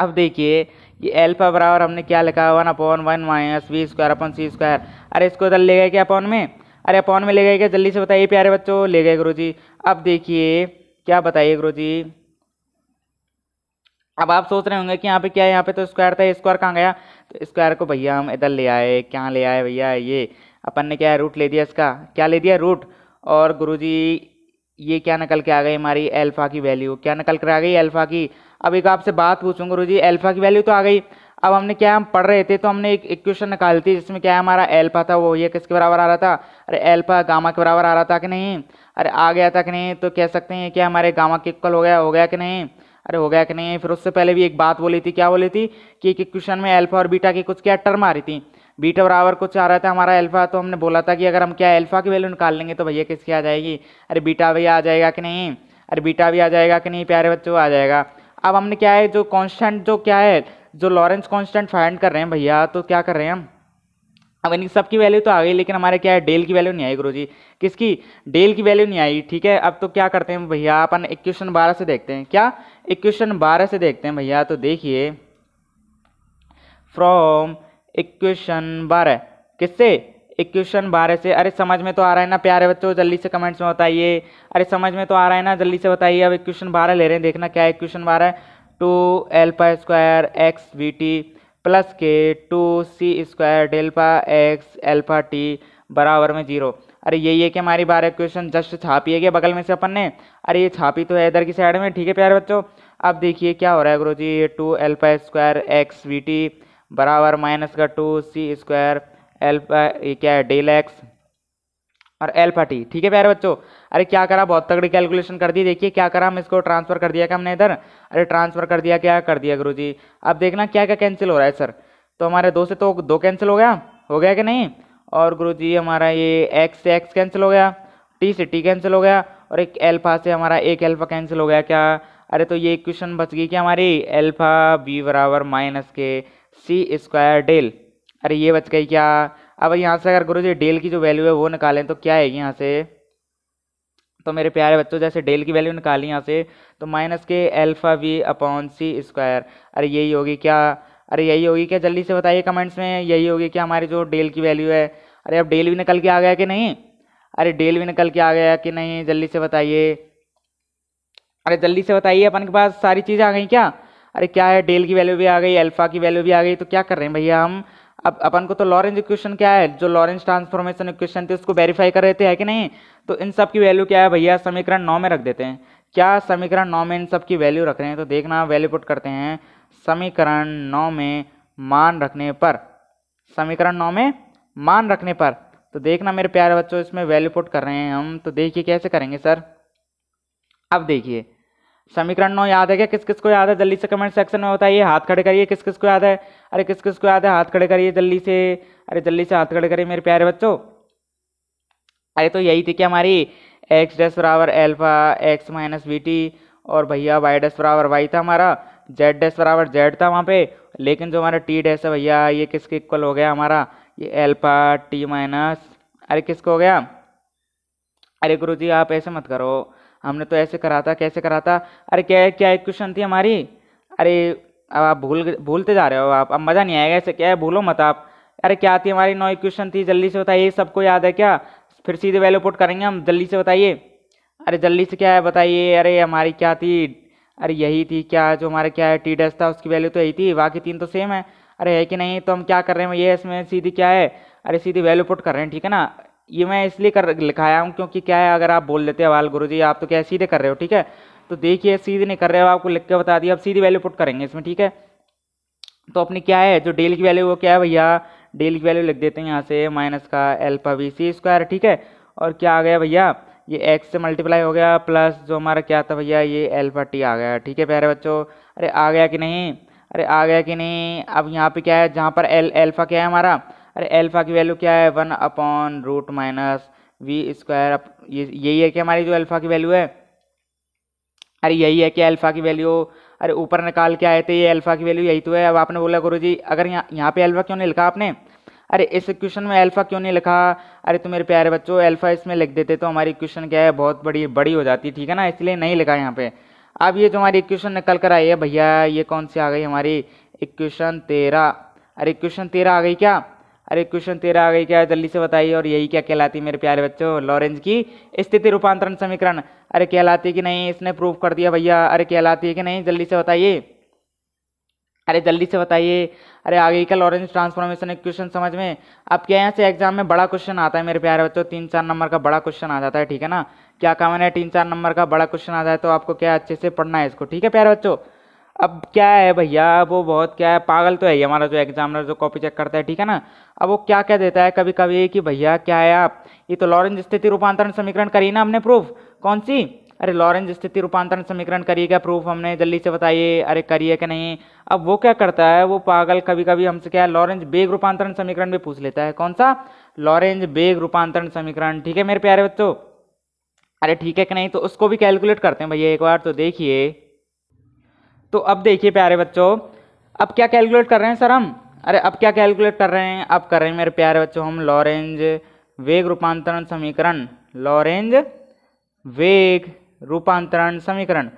अब देखिए ये एल्फा बराबर हमने क्या लिखा one upon one minus v square upon c square अरे इसको उधर ले गए क्या अपॉन में अरे अपॉन में ले गए क्या जल्दी से बताइए प्यारे बच्चों ले गए गुरु जी अब देखिए क्या बताइए गुरु जी अब आप सोच रहे होंगे कि यहाँ पे क्या है यहाँ पे तो स्क्वायर था स्क्वायर कहाँ गया तो स्क्वायर को भैया हम इधर ले आए क्या ले आए भैया ये अपन ने क्या है रूट ले दिया इसका क्या ले दिया रूट और जी ये क्या निकल के आ गई हमारी एल्फा की वैल्यू क्या निकल कर आ गई एल्फा की अब एक आपसे बात पूछूँ गुरु जी एल्फ़ा की वैल्यू तो आ गई अब हमने क्या हम पढ़ रहे थे तो हमने एक इक्वेशन निकाली थी जिसमें क्या हमारा एल्फा था वो ये किसके बराबर आ रहा था अरे एल्फा गामा के बराबर आ रहा था कि नहीं अरे आ गया था कि नहीं तो कह सकते हैं क्या हमारे गामा के इक्वल हो गया हो गया कि नहीं अरे हो गया कि नहीं फिर उससे पहले भी एक बात बोली थी क्या बोली थी कि एक इक्वेशन में अल्फा और बीटा की कुछ क्या टर्म आ रही थी बीटा बराबर कुछ आ रहा था हमारा अल्फा तो हमने बोला था कि अगर हम क्या अल्फा की वैल्यू निकाल लेंगे तो भैया किसकी आ जाएगी अरे बीटा भी आ जाएगा कि नहीं अरे बीटा भी आ जाएगा कि नहीं प्यारे बच्चों आ जाएगा अब हमने क्या है जो कॉन्स्टेंट जो क्या है जो लॉरेंस कॉन्स्टेंट फाइंड कर रहे हैं भैया तो क्या कर रहे हैं हम अब इनकी सबकी वैल्यू तो आ गई लेकिन हमारे क्या है डेल की वैल्यू नहीं आई गुरुजी किसकी डेल की वैल्यू नहीं आई ठीक है अब तो क्या करते हैं भैया अपन इक्वेशन बारह से देखते हैं क्या इक्वेशन बारह से देखते हैं भैया तो देखिए फ्रॉम इक्वेशन बारह किससे इक्वेशन बारह से अरे समझ में तो आ रहा है ना प्यारे बच्चों जल्दी से कमेंट्स में बताइए अरे समझ में तो आ रहा है ना जल्दी से बताइए अब इक्वेशन बारह ले रहे हैं देखना क्या है इक्वेशन बारह two alpha square x v t plus के two c square delta x alpha t बराबर में जीरो अरे ये ये कि हमारी बारह क्वेश्चन जस्ट छापी है क्या बगल में से अपन ने अरे ये छापी तो है इधर की साइड में ठीक है प्यारे बच्चों अब देखिए क्या हो रहा है गुरु जी two alpha square x v t बराबर माइनस का टू सी स्क्वायर एल्फा ये क्या है डेल एक्स और एल्फा टी ठीक है प्यारे बच्चों अरे क्या करा बहुत तगड़ी कैलकुलेशन कर दी देखिए क्या करा हम इसको ट्रांसफर कर दिया क्या हमने इधर अरे ट्रांसफर कर दिया क्या कर दिया गुरु जी अब देखना क्या क्या कैंसिल हो रहा है सर तो हमारे दो से तो दो कैंसिल हो गया हो गया कि नहीं और गुरु जी हमारा ये एक्स से एक्स कैंसिल हो गया टी से टी कैंसिल हो गया और एक एल्फा से हमारा एक एल्फा कैंसिल हो गया क्या अरे तो ये क्वेश्चन बच गई क्या हमारी एल्फा बी बराबर माइनस के सी स्क्वायर डेल अरे ये बच गई क्या अब यहाँ से अगर गुरु जी डेल की जो वैल्यू है वो निकालें तो क्या आएगी यहाँ से तो मेरे प्यारे बच्चों जैसे डेल की वैल्यू निकाली यहाँ से तो माइनस के alpha b upon c square अरे यही होगी क्या अरे यही होगी क्या जल्दी से बताइए कमेंट्स में यही होगी क्या हमारी जो डेल की वैल्यू है अरे अब डेल भी निकल के आ गया कि नहीं अरे डेल भी निकल के आ गया कि नहीं जल्दी से बताइए अरे जल्दी से बताइए अपन के पास सारी चीज़ें आ गई क्या अरे क्या है डेल की वैल्यू भी आ गई अल्फा की वैल्यू भी आ गई तो क्या कर रहे हैं भैया हम अब अपन को तो लॉरेंज इक्वेशन क्या है जो लॉरेंज ट्रांसफॉर्मेशन इक्वेशन थे उसको वेरीफाई कर रहे थे है कि नहीं तो इन सब की वैल्यू क्या है भैया समीकरण नौ में रख देते हैं क्या समीकरण नौ में इन सब की वैल्यू रख रहे हैं तो देखना वैल्यू पुट करते हैं समीकरण नौ में मान रखने पर समीकरण नौ में मान रखने पर तो देखना मेरे प्यारे बच्चों इसमें वैल्यू पुट कर रहे हैं हम तो देखिए कैसे करेंगे सर अब देखिए समीकरण नौ याद है क्या किस किस को याद है जल्दी से कमेंट सेक्शन में बताइए हाथ खड़े करिए किस किस को याद है अरे किस किस को याद है हाथ खड़े करिए जल्दी से अरे जल्दी से हाथ खड़े करिए मेरे प्यारे बच्चों अरे तो यही थी कि हमारी एक्स डैस बराबर alpha x minus b t और भैया वाई डैस बराबर वाई था हमारा जेड डैश बराबर जेड था वहाँ पे लेकिन जो हमारा टी डैश है भैया ये किसके इक्वल हो गया हमारा ये एल्फा टी माइनस अरे किसको हो गया अरे गुरु जी आप ऐसे मत करो हमने तो ऐसे करा था कैसे करा था अरे क्या क्या इक्वेशन थी हमारी अरे अब आप भूल भूलते जा रहे हो आप अब मज़ा नहीं आएगा ऐसे क्या है भूलो मत आप अरे क्या थी हमारी नौ इक्वेशन थी जल्दी से बताइए सबको याद है क्या फिर सीधे वैल्यू पुट करेंगे हम जल्दी से बताइए अरे जल्दी से क्या है बताइए अरे हमारी क्या थी अरे यही थी क्या जो हमारा क्या है टी डैश था उसकी वैल्यू तो यही थी बाकी तीन तो सेम है अरे है कि नहीं तो हम क्या कर रहे हैं ये इसमें सीधी क्या है अरे सीधी वैल्यू पुट कर रहे हैं ठीक है ना ये मैं इसलिए कर लिखाया हूँ क्योंकि क्या है अगर आप बोल देते वाल गुरु जी आप तो क्या सीधे कर रहे हो ठीक है तो देखिए सीधे नहीं कर रहे हो आपको लिख के बता दिया अब सीधी वैल्यू पुट करेंगे इसमें ठीक है तो अपनी क्या है जो डेल की वैल्यू वो क्या है भैया डेल की वैल्यू लिख देते हैं यहाँ से माइनस का एल्पा वी सी स्क्वायर ठीक है और क्या आ गया भैया ये एक्स से मल्टीप्लाई हो गया प्लस जो हमारा क्या था भैया ये एल्फा टी आ गया ठीक है प्यारे बच्चों अरे आ गया कि नहीं अरे आ गया कि नहीं अब यहाँ पे क्या है जहाँ पर एल एल्फा क्या है हमारा अरे एल्फा की वैल्यू क्या है one upon root minus v square ये यही है कि हमारी जो एल्फा की वैल्यू है अरे यही है कि अल्फा की वैल्यू अरे ऊपर निकाल के आए थे ये अल्फा की वैल्यू यही तो है अब आपने बोला गुरु जी अगर यहाँ यहाँ पे एल्फा क्यों नहीं लिखा आपने अरे इस क्वेश्चन में अल्फ़ा क्यों नहीं लिखा अरे तो मेरे प्यारे बच्चों अल्फ़ा इसमें लिख देते तो हमारी क्वेश्चन क्या है बहुत बड़ी बड़ी हो जाती ठीक है ना इसलिए नहीं लिखा यहाँ पे अब ये जो हमारी इक्वेशन निकल कर आई है भैया ये कौन सी आ गई हमारी इक्वेशन तेरह अरे क्वेश्चन तेरह आ गई क्या अरे क्वेश्चन तेरह आ गई क्या जल्दी से बताइए और यही क्या कहलाती है मेरे प्यारे बच्चों लॉरेंज की स्थिति रूपांतरण समीकरण अरे कहलाती है कि नहीं इसने प्रूफ कर दिया भैया अरे कहलाती है कि नहीं जल्दी से बताइए अरे जल्दी से बताइए अरे आगे का लॉरेंस ट्रांसफॉर्मेशन एक क्वेश्चन समझ में अब क्या यहाँ से एग्जाम में बड़ा क्वेश्चन आता है मेरे प्यारे बच्चों तीन चार नंबर का बड़ा क्वेश्चन आ जाता है ठीक है ना क्या कहा है तीन चार नंबर का बड़ा क्वेश्चन आ जाए तो आपको क्या अच्छे से पढ़ना है इसको ठीक है प्यारे बच्चों अब क्या है भैया वो बहुत क्या है पागल तो है ही हमारा जो एग्जामिनर जो कॉपी चेक करता है ठीक है ना अब वो क्या क्या देता है कभी कभी कि भैया क्या है आप ये तो लॉरेंज स्थिति रूपांतरण समीकरण करी ना हमने प्रूफ कौन सी अरे लॉरेंज स्थिति रूपांतरण समीकरण करिएगा प्रूफ हमने जल्दी से बताइए अरे करिए कि नहीं अब वो क्या करता है वो पागल कभी कभी हमसे क्या है लॉरेंज बेग रूपांतरण समीकरण भी पूछ लेता है कौन सा लॉरेंज बेग रूपांतरण समीकरण ठीक है मेरे प्यारे बच्चों अरे ठीक है कि नहीं तो उसको भी कैलकुलेट करते हैं भैया एक बार तो देखिए तो अब देखिए प्यारे बच्चों अब क्या कैलकुलेट कर रहे हैं सर हम अरे अब क्या कैलकुलेट कर रहे हैं अब कर रहे हैं मेरे प्यारे बच्चों हम लॉरेंज वेग रूपांतरण समीकरण लॉरेंज वेग रूपांतरण समीकरण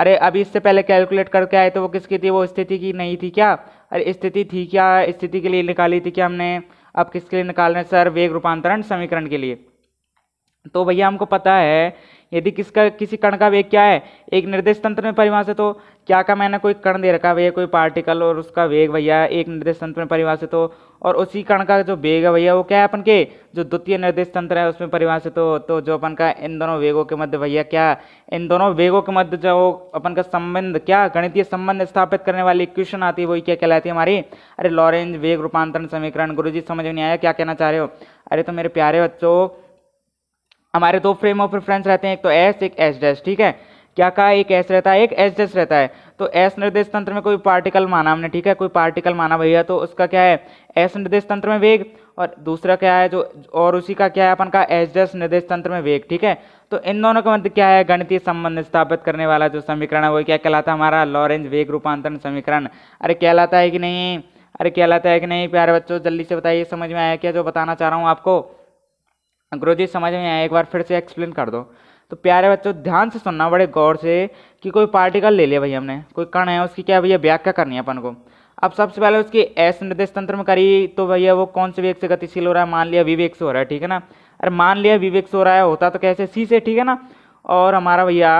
अरे अभी इससे पहले कैलकुलेट करके आए तो वो किसकी थी वो स्थिति की नहीं थी क्या अरे स्थिति थी क्या स्थिति के लिए निकाली थी क्या हमने अब किसके लिए निकाल रहे हैं सर वेग रूपांतरण समीकरण के लिए तो भैया हमको पता है यदि किसका किसी कण का वेग क्या है एक निर्देश तंत्र में परिभाषित हो तो क्या का मैंने कोई कण दे रखा भैया कोई पार्टिकल और उसका वेग भैया एक निर्देश तंत्र में परिभाषित हो और उसी कण का जो वेग है भैया वो क्या है अपन के जो द्वितीय निर्देश तंत्र है उसमें परिभाषित हो तो जो अपन का इन दोनों वेगों के मध्य भैया क्या इन दोनों वेगों के मध्य जो अपन का संबंध क्या गणितीय संबंध स्थापित करने वाली क्वेश्चन आती है वही क्या कहलाती है हमारी अरे लॉरेंज वेग रूपांतरण समीकरण गुरु जी समझ में नहीं आया क्या कहना चाह रहे हो अरे तो मेरे प्यारे बच्चों हमारे दो फ्रेम ऑफ रेफरेंस रहते हैं एक तो एस एक एस डैस ठीक है क्या कहा एक एस रहता है एक एस डैस रहता है तो एस निर्देश तंत्र में कोई पार्टिकल माना हमने ठीक है कोई पार्टिकल माना भैया तो उसका क्या है एस निर्देश तंत्र में वेग और दूसरा क्या है जो और उसी का क्या है अपन का एस डैस निर्देश तंत्र में वेग ठीक है तो इन दोनों के मध्य मतलब क्या है गणितीय संबंध स्थापित करने वाला जो समीकरण है वो क्या कहलाता है हमारा लॉरेंज वेग रूपांतरण समीकरण अरे कहलाता है कि नहीं अरे कहलाता है कि नहीं प्यारे बच्चों जल्दी से बताइए समझ में आया क्या जो बताना चाह रहा हूँ आपको अंग्रेजी समझ में आए एक बार फिर से एक्सप्लेन कर दो तो प्यारे बच्चों ध्यान से सुनना बड़े गौर से कि कोई पार्टिकल ले लिया भाई हमने कोई कण है उसकी क्या भैया व्याख्या करनी है अपन को अब सबसे पहले उसकी एस निर्देश तंत्र में करी तो भैया वो कौन से वेग से गतिशील हो रहा है मान लिया विवेक से हो रहा है ठीक है ना अरे मान लिया विवेक से हो रहा है होता तो कैसे सी से ठीक है ना और हमारा भैया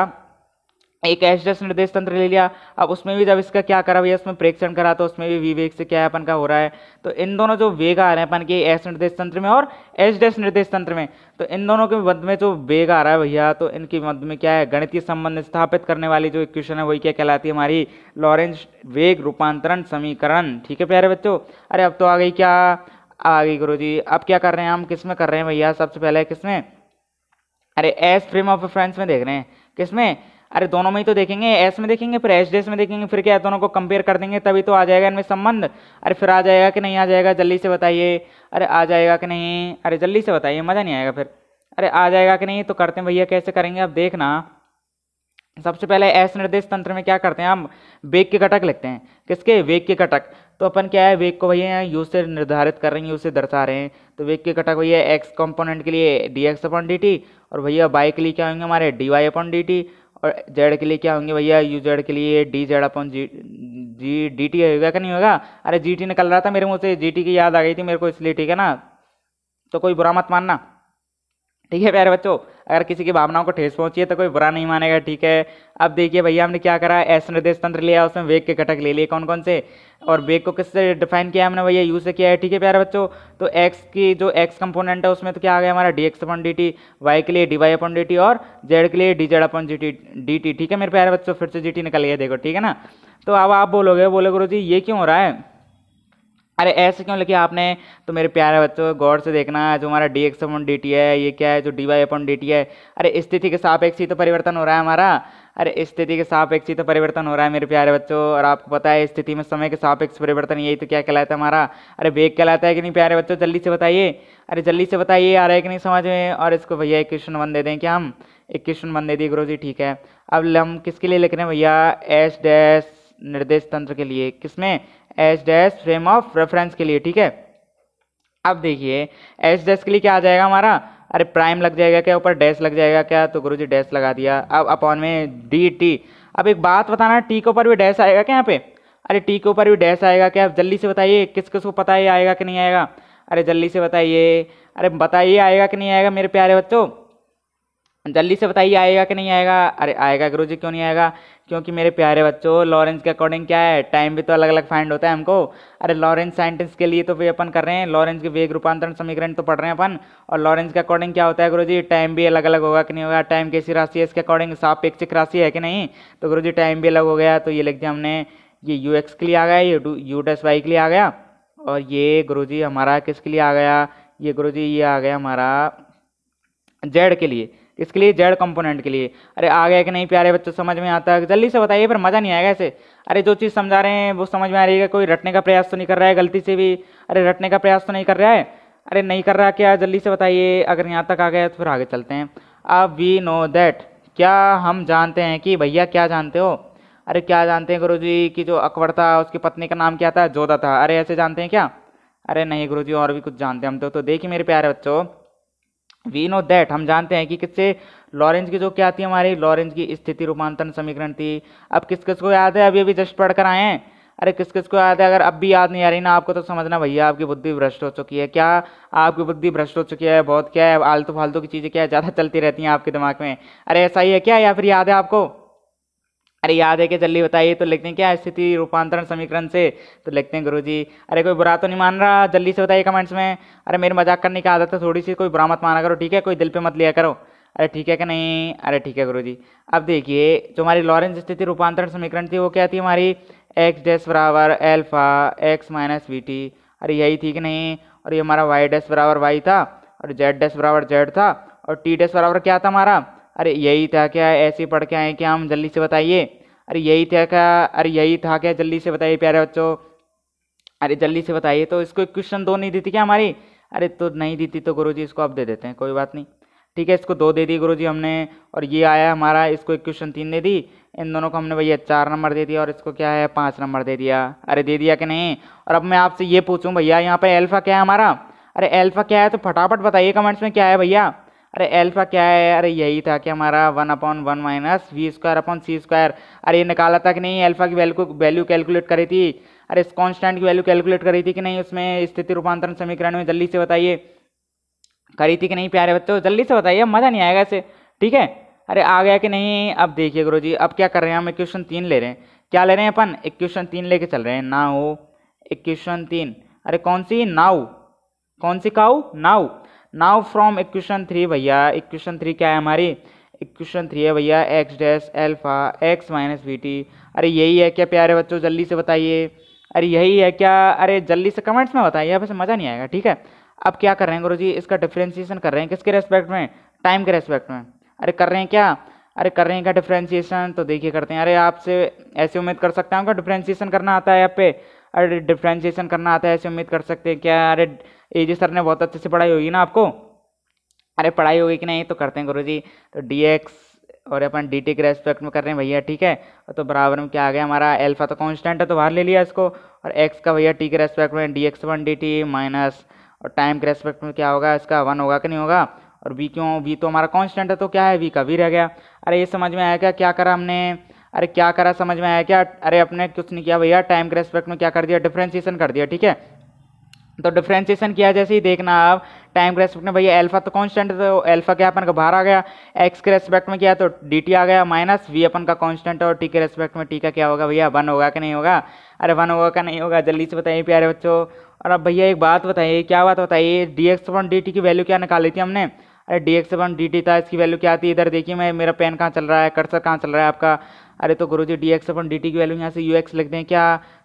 एक एच डस निर्देश तंत्र ले लिया अब उसमें भी जब इसका क्या करा भैया उसमें प्रेक्षण करा तो उसमें भी विवेक से क्या है अपन का हो रहा है तो इन दोनों जो वेग आ रहे हैं अपन के एस निर्देश तंत्र में और एच डस निर्देश तंत्र में तो इन दोनों के मध्य में जो वेग आ रहा है भैया तो इनके मध्य में क्या है गणितीय संबंध स्थापित करने वाली जो इक्वेशन है वही क्या कहलाती है हमारी लॉरेंस वेग रूपांतरण समीकरण ठीक है प्यारे बच्चों अरे अब तो आ गई क्या आ गई गुरु जी अब क्या कर रहे हैं हम किस में कर रहे हैं भैया सबसे पहले किस में अरे एस फ्रेम ऑफ रेफरेंस में देख रहे हैं किस में अरे दोनों में ही तो देखेंगे एस में देखेंगे फिर एच डेस में देखेंगे फिर क्या दोनों को कंपेयर कर देंगे तभी तो आ जाएगा इनमें संबंध अरे फिर आ जाएगा कि नहीं आ जाएगा जल्दी से बताइए अरे आ जाएगा कि नहीं अरे जल्दी से बताइए मज़ा नहीं आएगा फिर अरे आ जाएगा कि नहीं तो करते हैं भैया कैसे करेंगे आप देखना सबसे पहले एस निर्देश तंत्र में क्या करते हैं हम वेग के घटक लिखते हैं किसके वेग के घटक तो अपन क्या है वेग को भैया यहाँ यू से निर्धारित कर रहे हैं यू से दर्शा रहे हैं तो वेग के घटक भैया एक्स कंपोनेंट के लिए d x upon d t और भैया बाई के लिए क्या होंगे हमारे d y upon d t और जेड के लिए क्या होंगे भैया यू जेड के लिए डी जेड अपन जी जी डी टी होगा क्या नहीं होगा अरे जी टी निकल रहा था मेरे मुँह से जी टी की याद आ गई थी मेरे को इसलिए ठीक है ना तो कोई बुरा मत मानना ठीक है प्यारे बच्चों अगर किसी की भावनाओं को ठेस पहुंची है तो कोई बुरा नहीं मानेगा ठीक है अब देखिए भैया हमने क्या करा ऐसे निर्देश तंत्र लिया उसमें वेग के घटक ले लिए कौन कौन से और वेग को किससे डिफाइन किया हमने भैया यू से किया है ठीक है प्यारे बच्चों तो एक्स की जो एक्स कंपोनेंट है उसमें तो क्या आ गया हमारा d x upon d t y के लिए d y upon d t और जेड के लिए डी जेड अपन जी टी डी टी ठीक है मेरे प्यारे बच्चों फिर से जी टी निकल गया देखो ठीक है ना तो अब आप बोलोगे बोले गुरु जी ये क्यों हो रहा है अरे ऐसे क्यों लिखे आपने तो मेरे प्यारे बच्चों गौर से देखना है जो हमारा d x upon d t है ये क्या है जो d y upon d t है अरे स्थिति के एक चीज तो परिवर्तन हो रहा है हमारा अरे स्थिति के सापेक्ष ही तो परिवर्तन हो रहा है मेरे प्यारे बच्चों और आपको पता है स्थिति में समय के सापेक्ष परिवर्तन यही तो क्या कहलाता है हमारा अरे वेग कहलाता है कि नहीं प्यारे बच्चों जल्दी से बताइए अरे जल्दी से बताइए आ रहा है कि नहीं समझ में और इसको भैया एक क्वेश्चन वन दे दें क्या हम एक क्वेश्चन वन दे दिए गुरु जी ठीक है अब हम किसके लिए लिख रहे हैं भैया एस डैश निर्देश तंत्र के लिए किसमें H dash frame of reference के लिए ठीक है अब देखिए एच डैश के लिए क्या आ जाएगा हमारा अरे प्राइम लग जाएगा क्या ऊपर डैश लग जाएगा क्या तो गुरु जी डैश लगा दिया अब अपॉन में डी टी अब एक बात बताना टी के ऊपर भी डैश आएगा क्या यहाँ पे अरे टी के ऊपर भी डैश आएगा क्या आप जल्दी से बताइए किस किस को पता है आएगा कि नहीं आएगा अरे जल्दी से बताइए अरे बताइए आएगा कि नहीं आएगा मेरे प्यारे बच्चों जल्दी से बताइए आएगा कि नहीं आएगा अरे आएगा गुरु जी क्यों नहीं आएगा क्योंकि मेरे प्यारे बच्चों लॉरेंस के अकॉर्डिंग क्या है टाइम भी तो अलग अलग फाइंड होता है हमको अरे लॉरेंस साइंटिस्ट के लिए तो भी अपन कर रहे हैं लॉरेंस के वेग रूपांतरण समीकरण तो पढ़ रहे हैं अपन और लॉरेंस के अकॉर्डिंग क्या होता है गुरु जी टाइम भी अलग अलग होगा कि नहीं होगा टाइम कैसी राशि है इसके अकॉर्डिंग सापेक्षिक राशि है कि नहीं तो गुरु जी टाइम भी अलग हो गया तो ये लिख दिया हमने ये यू एक्स के लिए आ गया ये यू डस वाई के लिए आ गया और ये गुरु जी हमारा किसके लिए आ गया ये गुरु जी ये आ गया हमारा जेड के लिए इसके लिए जेड कंपोनेंट के लिए अरे आ गया कि नहीं प्यारे बच्चों समझ में आता है जल्दी से बताइए पर मज़ा नहीं आएगा ऐसे अरे जो चीज़ समझा रहे हैं वो समझ में आ रही है कोई रटने का प्रयास तो नहीं कर रहा है गलती से भी अरे रटने का प्रयास तो नहीं कर रहा है अरे नहीं कर रहा क्या जल्दी से बताइए अगर यहाँ तक आ गया तो फिर आगे चलते हैं अब वी नो दैट क्या हम जानते हैं कि भैया क्या जानते हो अरे क्या जानते हैं गुरु जी कि जो अकबर था उसकी पत्नी का नाम क्या था जोधा था अरे ऐसे जानते हैं क्या अरे नहीं गुरु जी और भी कुछ जानते हम तो, तो देखिए मेरे प्यारे बच्चों वी नो दैट हम जानते हैं कि किससे लॉरेंज की जो क्या थी हमारी लॉरेंज की स्थिति रूपांतरण समीकरण थी अब किस किस को याद है अभी अभी जस्ट पढ़कर आए हैं अरे किस किस को याद है अगर अब भी याद नहीं आ रही ना आपको तो समझना भैया आपकी बुद्धि भ्रष्ट हो चुकी है क्या आपकी बुद्धि भ्रष्ट हो चुकी है बहुत क्या है आलतू फालतू की चीज़ें क्या ज़्यादा चलती रहती हैं आपके दिमाग में अरे ऐसा ही है क्या या फिर याद है आपको अरे याद है कि जल्दी बताइए तो लिखते हैं क्या स्थिति रूपांतरण समीकरण से तो लिखते हैं गुरुजी अरे कोई बुरा तो नहीं मान रहा जल्दी से बताइए कमेंट्स में अरे मेरे मजाक करने की आदत है थोड़ी सी कोई बुरा मत माना करो ठीक है कोई दिल पे मत लिया करो अरे ठीक है कि नहीं अरे ठीक है गुरु जी अब देखिए जो हमारी लॉरेंस स्थिति रूपांतरण समीकरण थी वो क्या थी हमारी एक्स डैस बराबर alpha x minus v t अरे यही थी कि नहीं और ये हमारा वाई डैस बराबर वाई था और जेड डैस बराबर जेड था और टी डैस बराबर क्या था हमारा अरे यही था क्या ऐसे पढ़ के आए क्या हम जल्दी से बताइए अरे यही था क्या अरे यही था क्या जल्दी से बताइए प्यारे बच्चों अरे जल्दी से बताइए तो इसको क्वेश्चन दो नहीं देती क्या हमारी अरे तो नहीं देती तो जी इसको आप दे देते हैं कोई बात नहीं ठीक है इसको दो दे दी जी हमने और ये आया हमारा इसको एक क्वेश्चन तीन दे दी इन दोनों को हमने भैया चार नंबर दे दिया और इसको क्या है पाँच नंबर दे दिया अरे दे दिया कि नहीं और अब मैं आपसे ये पूछूँ भैया यहाँ पर एल्फ़ा क्या है हमारा अरे एल्फ़ा क्या है तो फटाफट बताइए कमेंट्स में क्या है भैया अरे एल्फा क्या है अरे यही था कि हमारा one upon one minus v square upon c square अरे ये निकाला था कि नहीं एल्फा की वैल्यू वैल्यू कैलकुलेट करी थी अरे इस कॉन्स्टेंट की वैल्यू कैलकुलेट करी थी कि नहीं उसमें स्थिति रूपांतरण समीकरण में जल्दी से बताइए करी थी कि नहीं प्यारे बच्चों जल्दी से बताइए मज़ा नहीं आएगा इसे ठीक है अरे आ गया कि नहीं अब देखिए गुरु जी अब क्या कर रहे हैं हम इक्वेशन तीन ले रहे हैं क्या ले रहे हैं अपन इक्वेशन तीन लेके चल रहे हैं ना हो इक्वेशन तीन अरे कौन सी नाउ कौन सी काउ now now from equation three भैया इक्वेशन थ्री क्या है हमारी इक्वेशन थ्री है भैया x dash alpha x minus b t अरे यही है क्या प्यारे बच्चों जल्दी से बताइए अरे यही है क्या अरे जल्दी से कमेंट्स में बताइए वैसे मज़ा नहीं आएगा ठीक है अब क्या कर रहे हैं गुरु जी इसका डिफ्रेंसिएशन कर रहे हैं किसके रेस्पेक्ट में टाइम के रेस्पेक्ट में अरे कर रहे हैं क्या अरे कर रहे हैं क्या डिफ्रेंसिएशन तो देखिए करते हैं अरे आपसे ऐसी उम्मीद कर सकता हूँ क्या डिफ्रेंसिएशन करना आता है आप पे अरे डिफ्रेंशिएशन करना आता है ऐसे उम्मीद कर सकते हैं क्या अरे ए जी सर ने बहुत अच्छे से पढ़ाई होगी ना आपको अरे पढ़ाई होगी कि नहीं तो करते हैं गुरु जी तो डी एक्स और अपन डी टी के रेस्पेक्ट में कर रहे हैं भैया ठीक है तो बराबर में क्या आ गया हमारा एल्फा तो कॉन्स्टेंट है तो बाहर ले लिया इसको और एक्स का भैया टी के रेस्पेक्ट में d x one d t minus और टाइम के रेस्पेक्ट में क्या होगा इसका वन होगा कि नहीं होगा और वी क्यों वी तो हमारा कॉन्स्टेंट है तो क्या है वी का वी रह गया अरे ये समझ में आया क्या क्या करा हमने अरे क्या करा समझ में आया क्या अरे अपने कुछ नहीं किया भैया टाइम के रेस्पेक्ट में क्या कर दिया डिफ्रेंसिएशन कर दिया ठीक है तो डिफ्रेंसिएशन किया जैसे ही देखना आप टाइम के रेस्पेक्ट में भैया अल्फा तो कांस्टेंट तो अल्फा क्या अपन का बाहर आ गया एक्स के रेस्पेक्ट में किया तो डी टी आ गया माइनस वी अपन का कांस्टेंट और टी के रेस्पेक्ट में टी का क्या होगा भैया वन होगा कि नहीं होगा अरे वन होगा क्या नहीं होगा जल्दी से बताइए प्यारे बच्चों और अब भैया एक बात बताइए क्या बात बताइए d x upon d t की वैल्यू क्या निकाली थी हमने अरे d x upon d t था इसकी वैल्यू क्या थी इधर देखिए मैं मेरा पेन कहाँ चल रहा है कर्सर कहाँ चल रहा है आपका अरे तो गुरु जी d x upon d t की वैल्यू यहाँ से यू एक्स लिख दें क्या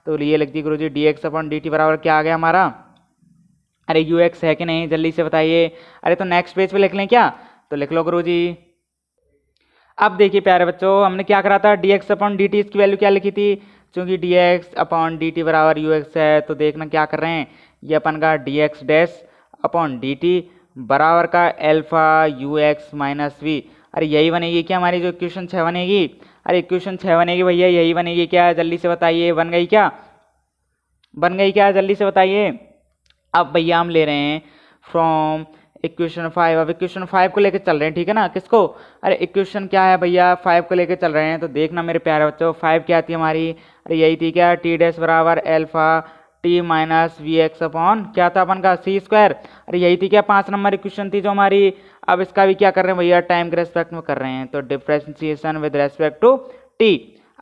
तो ये लिख दी गुरु जी d x upon d t बराबर क्या आ गया हमारा अरे यू एक्स है कि नहीं जल्दी से बताइए अरे तो नेक्स्ट पेज पे लिख लें क्या तो लिख लो गुरु जी अब देखिए प्यारे बच्चों हमने क्या करा था d x upon d t इसकी वैल्यू क्या लिखी थी चूँकि d x upon d t बराबर यू एक्स है तो देखना क्या कर रहे हैं ये अपन का d x dash upon d t बराबर का alpha u x minus v अरे यही बनेगी क्या हमारी जो क्वेश्चन छः बनेगी अरे क्वेश्चन छः बनेगी भैया यही बनेगी क्या जल्दी से बताइए बन गई क्या बन गई क्या जल्दी से बताइए अब भैया हम ले रहे हैं फ्रॉम इक्वेशन फाइव अब इक्वेशन फाइव को लेकर चल रहे हैं ठीक है ना किसको अरे इक्वेशन क्या है भैया फाइव को लेकर चल रहे हैं तो देखना मेरे प्यारे बच्चों फाइव क्या थी हमारी अरे यही थी क्या टी डैश बराबर alpha t minus v x upon क्या था अपन का सी स्क्वायर अरे यही थी क्या पाँच नंबर इक्वेशन थी जो हमारी अब इसका भी क्या कर रहे हैं भैया टाइम के रेस्पेक्ट में कर रहे हैं तो differentiation with respect to t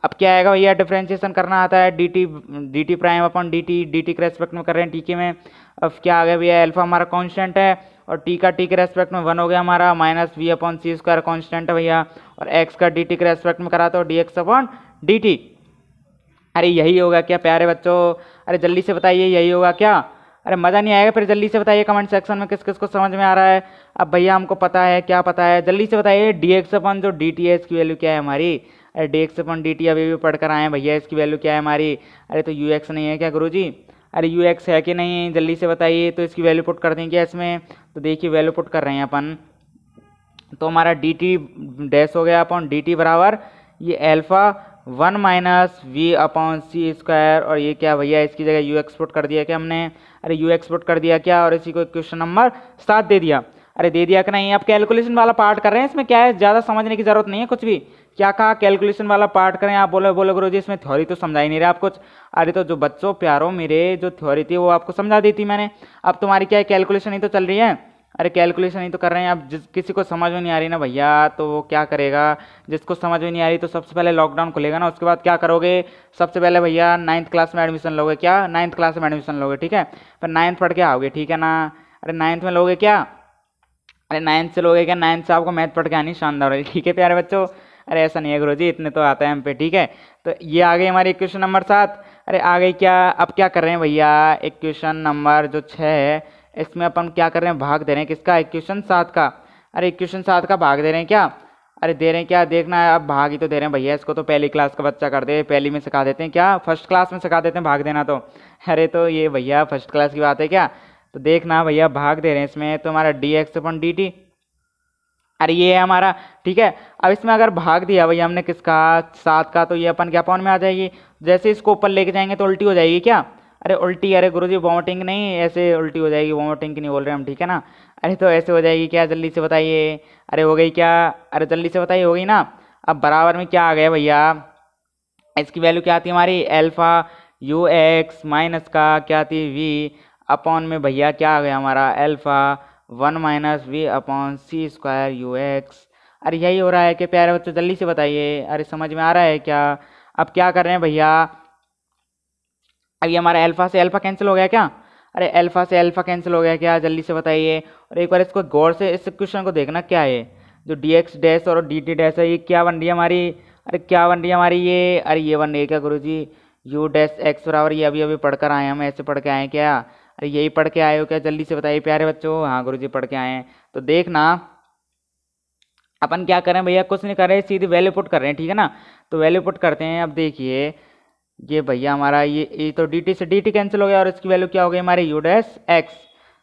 अब क्या आएगा भैया डिफ्रेंशिएशन करना आता है d t d t prime upon d t d t के रेस्पेक्ट में कर रहे हैं टी के में अब क्या आ गया भैया एल्फा हमारा कॉन्स्टेंट है और टी का टी के रेस्पेक्ट में वन हो गया हमारा minus v upon c square constant है भैया और एक्स का डी टी के रेस्पेक्ट में करा तो d x upon d t अरे यही होगा क्या प्यारे बच्चों अरे जल्दी से बताइए यही होगा क्या अरे मज़ा नहीं आएगा फिर जल्दी से बताइए कमेंट सेक्शन में किस किस को समझ में आ रहा है अब भैया हमको पता है क्या पता है जल्दी से बताइए डी एक्स अपन जो डी टी एस की वैल्यू क्या है हमारी अरे d x upon d t अभी भी पढ़ कर आए हैं भैया इसकी वैल्यू क्या है हमारी अरे तो यू एक्स नहीं है क्या गुरु जी अरे यू एक्स है कि नहीं जल्दी से बताइए तो इसकी वैल्यू पुट कर दें क्या इसमें तो देखिए वैल्यू पुट कर रहे हैं अपन तो हमारा डी टी डैश हो गया अपन डी टी बराबर ये alpha one minus v upon c square और ये क्या भैया इसकी जगह यू एक्सपोर्ट कर दिया क्या हमने अरे यू एक्सपोर्ट कर दिया क्या और इसी को क्वेश्चन नंबर सात दे दिया अरे दे दिया कि नहीं आप कैलकुलेशन वाला पार्ट कर रहे हैं इसमें क्या है ज़्यादा समझने की जरूरत नहीं है कुछ भी क्या कहा कैलकुलेशन वाला पार्ट करें आप बोलो बोलो गुरु जी इसमें थ्योरी तो समझा ही नहीं रहा आप कुछ अरे तो जो बच्चों प्यारों मेरे जो थ्योरी थी वो आपको समझा दी थी मैंने अब तुम्हारी क्या है कैलकुलेशन ही तो चल रही है अरे कैलकुलेशन ही तो कर रहे हैं आप जिस किसी को समझ में नहीं आ रही ना भैया तो वो क्या करेगा जिसको समझ में नहीं आ रही तो सबसे पहले लॉकडाउन खुलेगा ना उसके बाद क्या करोगे सबसे पहले भैया नाइन्थ क्लास में एडमिशन लोगे क्या नाइन्थ क्लास में एडमिशन लोगे ठीक है पर नाइन्थ पढ़ के आओगे ठीक है ना अरे नाइन्थ में लोगे क्या अरे नाइन्थ से लोगे क्या नाइन्थ से आपको मैथ पढ़ के आनी शानदार होगी ठीक है प्यारे बच्चों अरे ऐसा नहीं है गुरु जी इतने तो आते हैं हम पे ठीक है तो ये आ गई हमारी क्वेश्चन नंबर सात अरे आ गई क्या अब क्या कर रहे हैं भैया एक क्वेश्चन नंबर जो छः है इसमें अपन क्या कर रहे हैं भाग दे रहे हैं किसका इक्वेशन सात का अरे इक्वेशन सात का भाग दे रहे हैं क्या अरे दे रहे हैं क्या देखना है अब भाग ही तो दे रहे हैं भैया इसको तो पहली क्लास का बच्चा कर दे पहली में सिखा देते हैं क्या फर्स्ट क्लास में सिखा देते हैं भाग देना तो अरे तो ये भैया फर्स्ट क्लास की बात है क्या तो देखना भैया भाग दे रहे हैं इसमें तो हमारा d x upon d t अरे ये है हमारा ठीक है अब इसमें अगर भाग दिया भैया हमने किसका सात का तो ये अपन क्या पौन में आ जाएगी जैसे इसको ऊपर लेके जाएंगे तो उल्टी हो जाएगी क्या अरे उल्टी अरे गुरुजी वॉमिटिंग नहीं ऐसे उल्टी हो जाएगी वॉमिटिंग की नहीं बोल रहे हम ठीक है ना अरे तो ऐसे हो जाएगी क्या जल्दी से बताइए अरे हो गई क्या अरे जल्दी से बताइए हो गई ना अब बराबर में क्या आ गया भैया इसकी वैल्यू क्या आती है हमारी एल्फ़ा यू एक्स माइनस का क्या आती है वी अपॉन में भैया क्या आ गया हमारा alpha one minus v upon c square u x अरे यही हो रहा है कि प्यारे बच्चों जल्दी से बताइए अरे समझ में आ रहा है क्या अब क्या कर रहे हैं भैया अब ये हमारा अल्फा से अल्फा कैंसिल हो गया क्या अरे अल्फा से अल्फा कैंसिल हो गया क्या जल्दी से बताइए और एक बार इसको गौर से इस क्वेश्चन को देखना क्या है जो डी एक्स डैश और डी टी डैश है ये क्या बन रही है हमारी अरे क्या बन रही है हमारी ये अरे ये बन रही है क्या गुरु जी यू डैश एक्स बराबर ये अभी अभी पढ़ कर आए हम ऐसे पढ़ के आए क्या अरे यही पढ़ के आए हो क्या जल्दी से बताइए प्यारे बच्चों हाँ गुरु जी पढ़ के आए हैं तो देखना अपन क्या करें भैया कुछ नहीं कर रहे सीधे वैल्यू पुट कर रहे हैं ठीक है ना तो वैल्यू पुट करते हैं अब देखिए ये भैया हमारा ये ये तो डी टी से डी टी कैंसिल हो गया और इसकी वैल्यू क्या हो गई हमारी यू डैस एक्स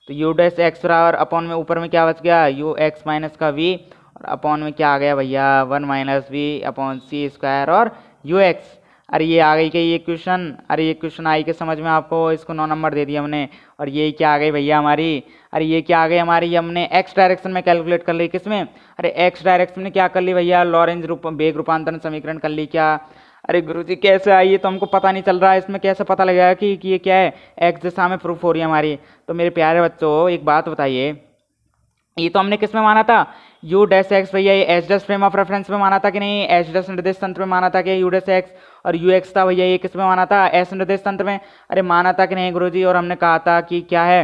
तो यू डैस एक्स और अपॉन में ऊपर में क्या बच गया यू एक्स माइनस का वी और अपॉन में क्या आ गया भैया one minus v upon c square और यू एक्स अरे ये आ गई क्या ये क्वेश्चन अरे ये क्वेश्चन आई के समझ में आपको इसको नौ नंबर दे दिया हमने और ये क्या आ गई भैया हमारी अरे ये क्या आ गई हमारी हमने एक्स डायरेक्शन में कैलकुलेट कर ली किसमें अरे एक्स डायरेक्शन में क्या कर ली भैया लॉरेंज रूप बेग रूपांतरण समीकरण कर ली क्या अरे गुरु जी कैसे आई है तो हमको पता नहीं चल रहा है इसमें कैसे पता लगेगा कि, कि ये क्या है एक्स दिशा में प्रूफ हो रही है हमारी तो मेरे प्यारे बच्चों एक बात बताइए ये तो हमने किस में माना था यू डेस एक्स भैया ये h dash frame of reference में माना था कि नहीं एच डेस निर्देश तंत्र में माना था कि यू डेस एक्स और यू एक्स था भैया ये किस में माना था एस निर्देश तंत्र में अरे माना था कि नहीं गुरुजी और हमने कहा था कि क्या है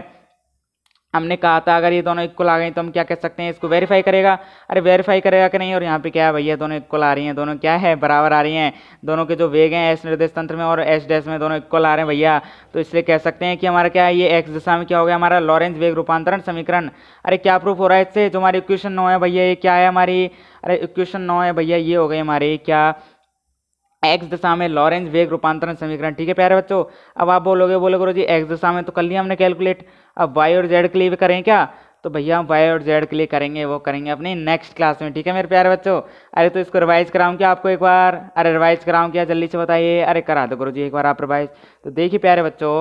हमने कहा था अगर ये दोनों इक्वल आ गई तो हम क्या कह सकते हैं इसको वेरीफाई करेगा अरे वेरीफाई करेगा कि नहीं और यहाँ पे क्या है भैया दोनों इक्वल आ रही हैं दोनों क्या है बराबर आ रही हैं दोनों के जो वेग हैं एस निर्देश तंत्र में और एस डैश में दोनों इक्वल आ रहे हैं भैया तो इसलिए कह सकते हैं कि हमारा क्या है ये एक्स दिशा में क्या हो गया हमारा लॉरेंस वेग रूपांतरण समीकरण अरे क्या प्रूफ हो रहा है इससे जो हमारी इक्वेशन नौ है भैया ये क्या है हमारी अरे इक्वेशन नौ है भैया ये हो गई हमारी क्या एक्स दिशा में लॉरेंज वेग रूपांतरण समीकरण ठीक है प्यारे बच्चों अब आप बोलोगे बोले करो जी एक्स दिशा में तो कर लिया हमने कैलकुलेट अब वाई और जेड के लिए भी करें क्या तो भैया हम वाई और जेड के लिए करेंगे वो करेंगे अपनी नेक्स्ट क्लास में ठीक है मेरे प्यारे बच्चों अरे तो इसको रिवाइज कराऊँ क्या आपको एक बार अरे रिवाइज कराऊँ क्या जल्दी से बताइए अरे करा दो गुरु जी एक बार आप रिवाइज तो देखिए प्यारे बच्चों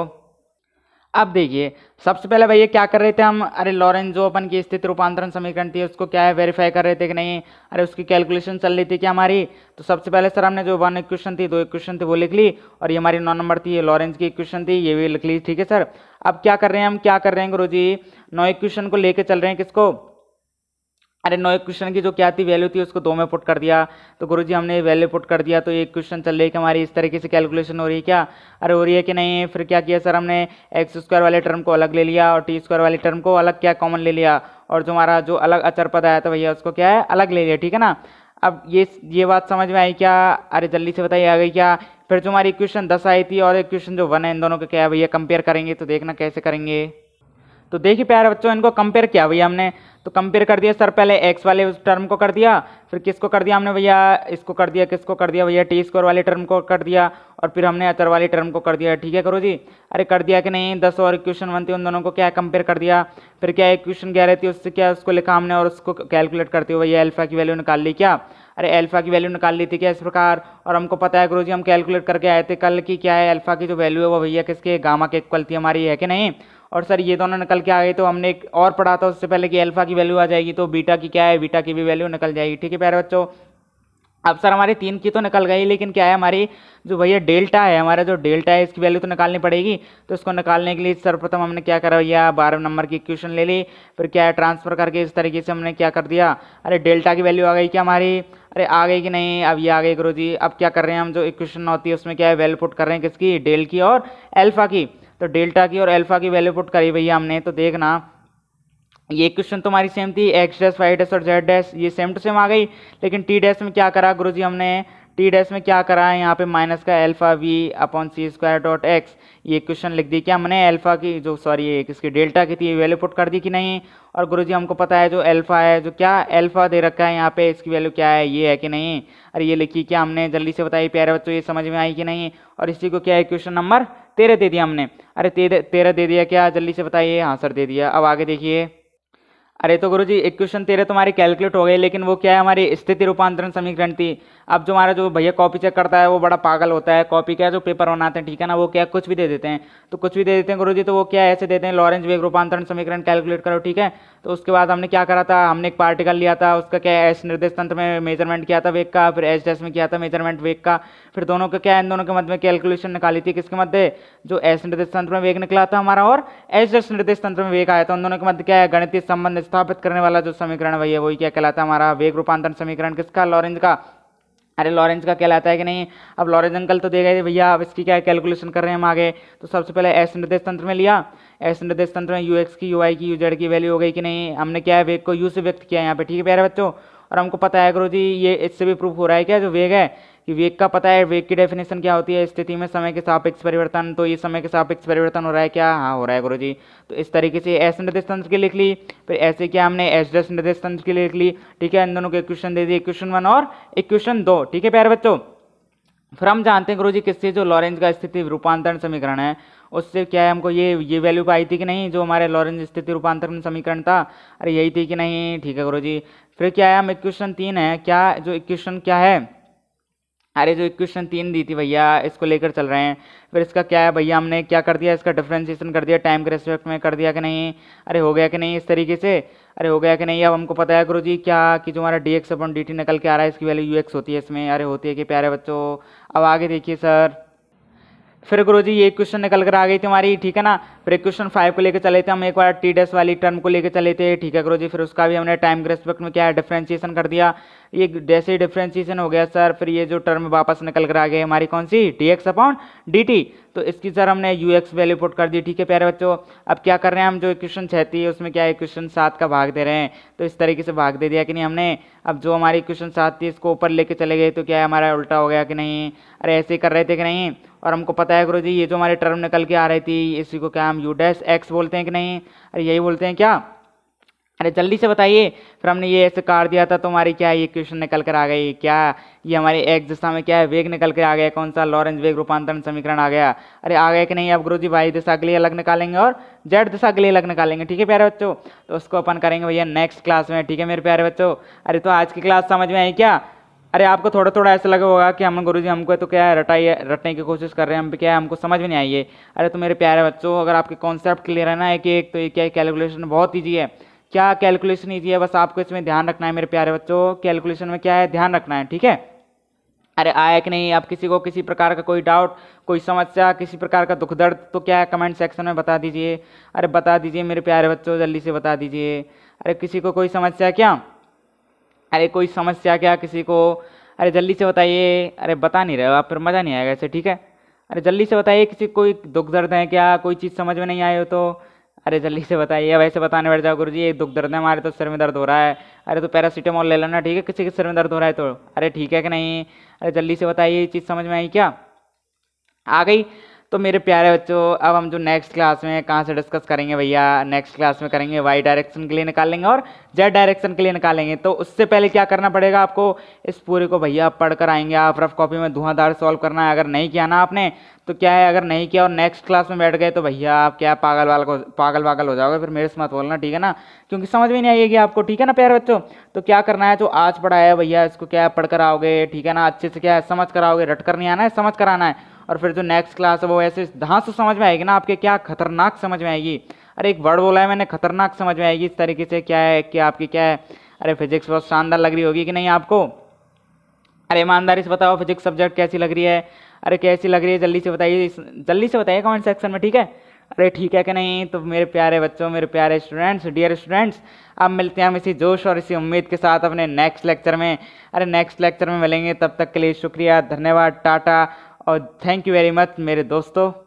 अब देखिए सबसे पहले भैया क्या कर रहे थे हम अरे लॉरेंस जो अपन की स्थिति रूपांतरण समीकरण थी उसको क्या है वेरीफाई कर रहे थे कि नहीं अरे उसकी कैलकुलेशन चल रही थी क्या हमारी तो सबसे पहले सर हमने जो वन इक्वेशन थी दो इक्वेशन थी वो लिख ली और ये हमारी नौ नंबर थी ये लॉरेंस की इक्वेशन थी ये भी लिख ली ठीक है सर अब क्या कर रहे हैं हम क्या कर रहे हैं गुरु जी नौ इक्वेशन को लेकर चल रहे हैं किसको अरे नौ क्वेश्चन की जो क्या थी वैल्यू थी उसको दो में पुट कर दिया तो गुरुजी हमने वैल्यू पुट कर दिया तो एक क्वेश्चन चल रही कि हमारी इस तरीके से कैलकुलेशन हो रही है क्या अरे हो रही है कि नहीं फिर क्या किया सर हमने एक्स स्क्वायर वाले टर्म को अलग ले लिया और टी स्क्वायर वाले टर्म को अलग क्या कॉमन ले लिया और जो हमारा जो अलग अचर पद आया था भैया उसको क्या है अलग ले लिया ठीक है ना अब ये ये बात समझ में आई क्या अरे जल्दी से बताइए आ गई क्या फिर जो हमारी क्वेश्चन दस आई थी और एक क्वेश्चन जो वन है इन दोनों का क्या है भैया कंपेयर करेंगे तो देखना कैसे करेंगे तो देखिए प्यारे बच्चों इनको कंपेयर किया भैया हमने तो कंपेयर कर दिया सर पहले एक्स वाले उस टर्म को कर दिया फिर किसको कर दिया हमने भैया इसको कर दिया किसको कर दिया भैया टी स्कोर वाले टर्म को कर दिया और फिर हमने अचर वाले टर्म को कर दिया ठीक है करो जी अरे कर दिया कि नहीं दस और इक्वेशन बनती उन दोनों को क्या कंपेयर कर दिया फिर क्या इक्वेशन कह रही थी उससे क्या उसको लिखा हमने और उसको कैलकुलेट करते हुए भैया एल्फा की वैल्यू निकाल ली क्या अरे अल्फा की वैल्यू निकाल ली थी क्या इस प्रकार और हमको पता है गुरु जी हम कैलकुलेट करके आए थे कल की क्या है अल्फा की जो वैल्यू है वो भैया किसके गामा के इक्वल थी हमारी है कि नहीं और सर ये दोनों निकल के आ गए तो हमने एक और पढ़ा था उससे पहले कि अल्फा की वैल्यू आ जाएगी तो बीटा की क्या है बीटा की भी वैल्यू निकल जाएगी ठीक है प्यारे बच्चों अब सर हमारी तीन की तो निकल गई लेकिन क्या है हमारी जो भैया डेल्टा है हमारा जो डेल्टा है इसकी वैल्यू तो निकालनी पड़ेगी तो इसको निकालने के लिए सर्वप्रथम हमने क्या करा भैया बारह नंबर की इक्वेशन ले ली फिर क्या है ट्रांसफर करके इस तरीके से हमने क्या कर दिया अरे डेल्टा की वैल्यू आ गई क्या हमारी अरे आ गई कि नहीं अब ये आ गई गुरु जी अब क्या कर रहे हैं हम जो इक्वेशन होती है उसमें क्या है वैल्यू पुट कर रहे हैं किसकी डेल की और एल्फा की तो डेल्टा की और अल्फा की वैल्यू पुट करी भैया हमने तो देखना ये क्वेश्चन तुम्हारी सेम थी एक्स डैस वाई डैस और जेड डैस ये सेम टू सेम आ गई लेकिन टी डैस में क्या करा गुरु जी हमने टी डैश में क्या करा है यहाँ पे माइनस का alpha v upon c square dot x ये क्वेश्चन लिख दी क्या हमने एल्फा की जो सॉरी किसकी डेल्टा की थी वैल्यू पुट कर दी कि नहीं और गुरु हमको पता है जो एल्फा है जो क्या एल्फा दे रखा है यहाँ पे इसकी वैल्यू क्या है ये है कि नहीं अरे ये लिखी क्या हमने जल्दी से बताई प्यारे बच्चों ये समझ में आई कि नहीं और इसी को क्या है क्वेश्चन नंबर तेरह दे दिया हमने अरे तेरह दे दिया क्या जल्दी से बताइए हाँ सर दे दिया अब आगे देखिए अरे तो गुरुजी इक्वेशन तेरह तुम्हारे कैलकुलेट हो गए लेकिन वो क्या है हमारी स्थिति रूपांतरण समीकरण थी अब जो हमारा जो भैया कॉपी चेक करता है वो बड़ा पागल होता है कॉपी क्या जो पेपर बनाते हैं ठीक है ना वो क्या कुछ भी दे देते हैं तो कुछ भी दे देते हैं गुरु जी तो वो क्या ऐसे देते हैं लॉरेंज वेग रूपांतरण समीकरण कैलकुलेट करो ठीक है तो उसके बाद हमने क्या करा था हमने एक पार्टिकल लिया था उसका क्या एस निर्देश तंत्र में मेजरमेंट किया था वेग का फिर एच डेस में किया था मेजरमेंट वेग का फिर दोनों का क्या इन दोनों के मध्य में कैलकुलेशन निकाली थी किसके मध्य जो एस निर्देश तंत्र में वेग निकला था हमारा और एच डेस निर्देश तंत्र में वेग आया था उन दोनों के मध्य क्या है गणितीय संबंध स्थापित करने वाला जो समीकरण वही है वही क्या कहलाता है हमारा वेग रूपांतरण समीकरण किसका लॉरेंज का अरे लॉरेंस का कहलाता है कि नहीं अब लॉरेंस अंकल तो दे गए भैया अब इसकी क्या कैलकुलेशन कर रहे हैं हम आगे तो सबसे पहले एस निर्देश तंत्र में लिया एस निर्देश तंत्र में यू एक्स की यू आई की यू जेड की वैल्यू हो गई कि नहीं हमने क्या है वेग को यू से व्यक्त किया यहाँ पे ठीक है प्यारे बच्चों और हमको पता है करो जी ये इससे भी प्रूफ हो रहा है क्या जो वेग है कि वेग का पता है वेग की डेफिनेशन क्या होती है स्थिति में समय के सापेक्ष परिवर्तन तो ये समय के सापेक्ष परिवर्तन हो रहा है क्या हाँ हो रहा है गुरु जी तो इस तरीके से एस डिस्टेंस की लिख ली फिर ऐसे क्या हमने एस डस डिस्टेंस की लिख ली ठीक है इन दोनों के इक्वेशन दे दी इक्वेशन वन और इक्वेशन दो ठीक है प्यारे बच्चों फिर हम जानते हैं गुरु जी किससे जो लॉरेंज का स्थिति रूपांतरण समीकरण है उससे क्या है हमको ये ये वैल्यू पाई थी कि नहीं जो हमारे लॉरेंज स्थिति रूपांतरण समीकरण था अरे यही थी कि नहीं ठीक है गुरु जी फिर क्या है हम इक्वेशन तीन है क्या जो इक्वेशन क्या है अरे जो इक्वेशन तीन दी थी भैया इसको लेकर चल रहे हैं फिर इसका क्या है भैया हमने क्या कर दिया इसका डिफ्रेंशिएशन कर दिया टाइम के रेस्पेक्ट में कर दिया कि नहीं अरे हो गया कि नहीं इस तरीके से अरे हो गया कि नहीं अब हमको पता है गुरु जी क्या कि जो हमारा d x upon d t निकल के आ रहा है इसकी वैल्यू यू एक्स होती है इसमें अरे होती है कि प्यारे बच्चों अब आगे देखिए सर फिर गुरु जी ये क्वेश्चन निकल कर आ गई थी हमारी ठीक है ना फिर क्वेश्चन फाइव को लेकर चले थे हम एक बार टी डेस वाली टर्म को लेकर चले थे ठीक है करो जी फिर उसका भी हमने टाइम के रेस्पेक्ट में क्या है डिफ्रेंशिएशन कर दिया ये जैसे ही डिफ्रेंशिएशन हो गया सर फिर ये जो टर्म वापस निकल कर आ गए हमारी कौन सी t x upon d t तो इसकी सर हमने यू एक्स वैल्यू पुट कर दी ठीक है प्यारे बच्चों अब क्या कर रहे हैं हम जो इक्वेशन छह थी उसमें क्या है क्वेश्चन सात का भाग दे रहे हैं तो इस तरीके से भाग दे दिया कि नहीं हमने अब जो हमारी क्वेश्चन सात थी इसको ऊपर लेके चले गए तो क्या है हमारा उल्टा हो गया कि नहीं अरे ऐसे ही कर रहे थे कि नहीं और हमको पता है गुरु जी ये जो हमारी टर्म निकल के आ रही थी इसी को क्या हम हम यू डैश एक्स बोलते हैं कि नहीं अरे यही बोलते हैं क्या अरे जल्दी से बताइए फिर हमने ये ऐसे काट दिया था तो हमारी क्या ये क्वेश्चन निकल कर आ गई क्या ये हमारी एक्स दिशा में क्या है वेग निकल कर आ गया कौन सा लॉरेंज वेग रूपांतरण समीकरण आ गया अरे आ गया कि नहीं अब गुरु जी भाई दिशा के लिए अलग निकालेंगे और जेड दिशा के लिए अलग निकालेंगे ठीक है प्यारे बच्चों तो उसको अपन करेंगे भैया नेक्स्ट क्लास में ठीक है मेरे प्यारे बच्चों अरे तो आज की क्लास समझ में आई क्या अरे आपको थोड़ा थोड़ा ऐसा लगा होगा कि हम गुरु जी हमको तो क्या है रटाई रटने की कोशिश कर रहे हैं हम क्या है हमको समझ में नहीं आई है अरे तो मेरे प्यारे बच्चों अगर आपके कॉन्सेप्ट क्लियर है ना एक एक तो ये क्या कैलकुलेशन बहुत ईजी है क्या कैलकुलेशन ईजी है बस आपको इसमें ध्यान रखना है मेरे प्यारे बच्चों कैलकुलेशन में क्या है ध्यान रखना है ठीक है अरे आया कि नहीं आप किसी को किसी प्रकार का कोई डाउट कोई समस्या किसी प्रकार का दुख दर्द तो क्या है कमेंट सेक्शन में बता दीजिए अरे बता दीजिए मेरे प्यारे बच्चों जल्दी से बता दीजिए अरे किसी को कोई समस्या क्या अरे कोई समस्या क्या किसी को अरे जल्दी से बताइए अरे बता नहीं रहे हो आप फिर मज़ा नहीं आएगा ऐसे ठीक है अरे जल्दी से बताइए किसी कोई दुख दर्द है क्या कोई चीज़ समझ में नहीं आई हो तो अरे जल्दी से बताइए अब ऐसे बताने बैठ जाओ गुरु जी ये दुख दर्द है हमारे तो सिर में दर्द हो रहा है अरे तो पैरासीटामॉल ले लेना ठीक है किसी के सिर में दर्द हो रहा है तो अरे ठीक है कि नहीं अरे जल्दी से बताइए ये चीज़ समझ में आई क्या आ गई तो मेरे प्यारे बच्चों अब हम जो नेक्स्ट क्लास में कहाँ से डिस्कस करेंगे भैया नेक्स्ट क्लास में करेंगे वाई डायरेक्शन के लिए निकालेंगे और जेड डायरेक्शन के लिए निकालेंगे तो उससे पहले क्या करना पड़ेगा आपको इस पूरे को भैया आप कर आएंगे आप रफ कॉपी में धुआंधार सॉल्व करना है अगर नहीं किया ना आपने तो क्या है अगर नहीं किया और नेक्स्ट क्लास में बैठ गए तो भैया आप क्या पागल वाल को पागल वागल हो जाओगे फिर मेरे से मत बोलना ठीक है ना क्योंकि समझ में नहीं आएगी आपको ठीक है ना प्यारे बच्चों तो क्या करना है जो आज पढ़ाया है भैया इसको क्या पढ़ कर आओगे ठीक है ना अच्छे से क्या है समझ कर आओगे रट कर नहीं आना है समझ कर आना है और फिर जो नेक्स्ट क्लास है वो ऐसे जहाँ से समझ में आएगी ना आपके क्या खतरनाक समझ में आएगी अरे एक वर्ड बोला है मैंने खतरनाक समझ में आएगी इस तरीके से क्या है कि आपकी क्या है अरे फिजिक्स बहुत शानदार लग रही होगी कि नहीं आपको अरे ईमानदारी से बताओ फिजिक्स सब्जेक्ट कैसी लग रही है अरे कैसी लग रही है जल्दी से बताइए जल्दी से बताइए कमेंट सेक्शन में ठीक है अरे ठीक है कि नहीं तो मेरे प्यारे बच्चों मेरे प्यारे स्टूडेंट्स डियर स्टूडेंट्स अब मिलते हैं हम इसी जोश और इसी उम्मीद के साथ अपने नेक्स्ट लेक्चर में अरे नेक्स्ट लेक्चर में मिलेंगे तब तक के लिए शुक्रिया धन्यवाद टाटा और थैंक यू वेरी मच मेरे दोस्तों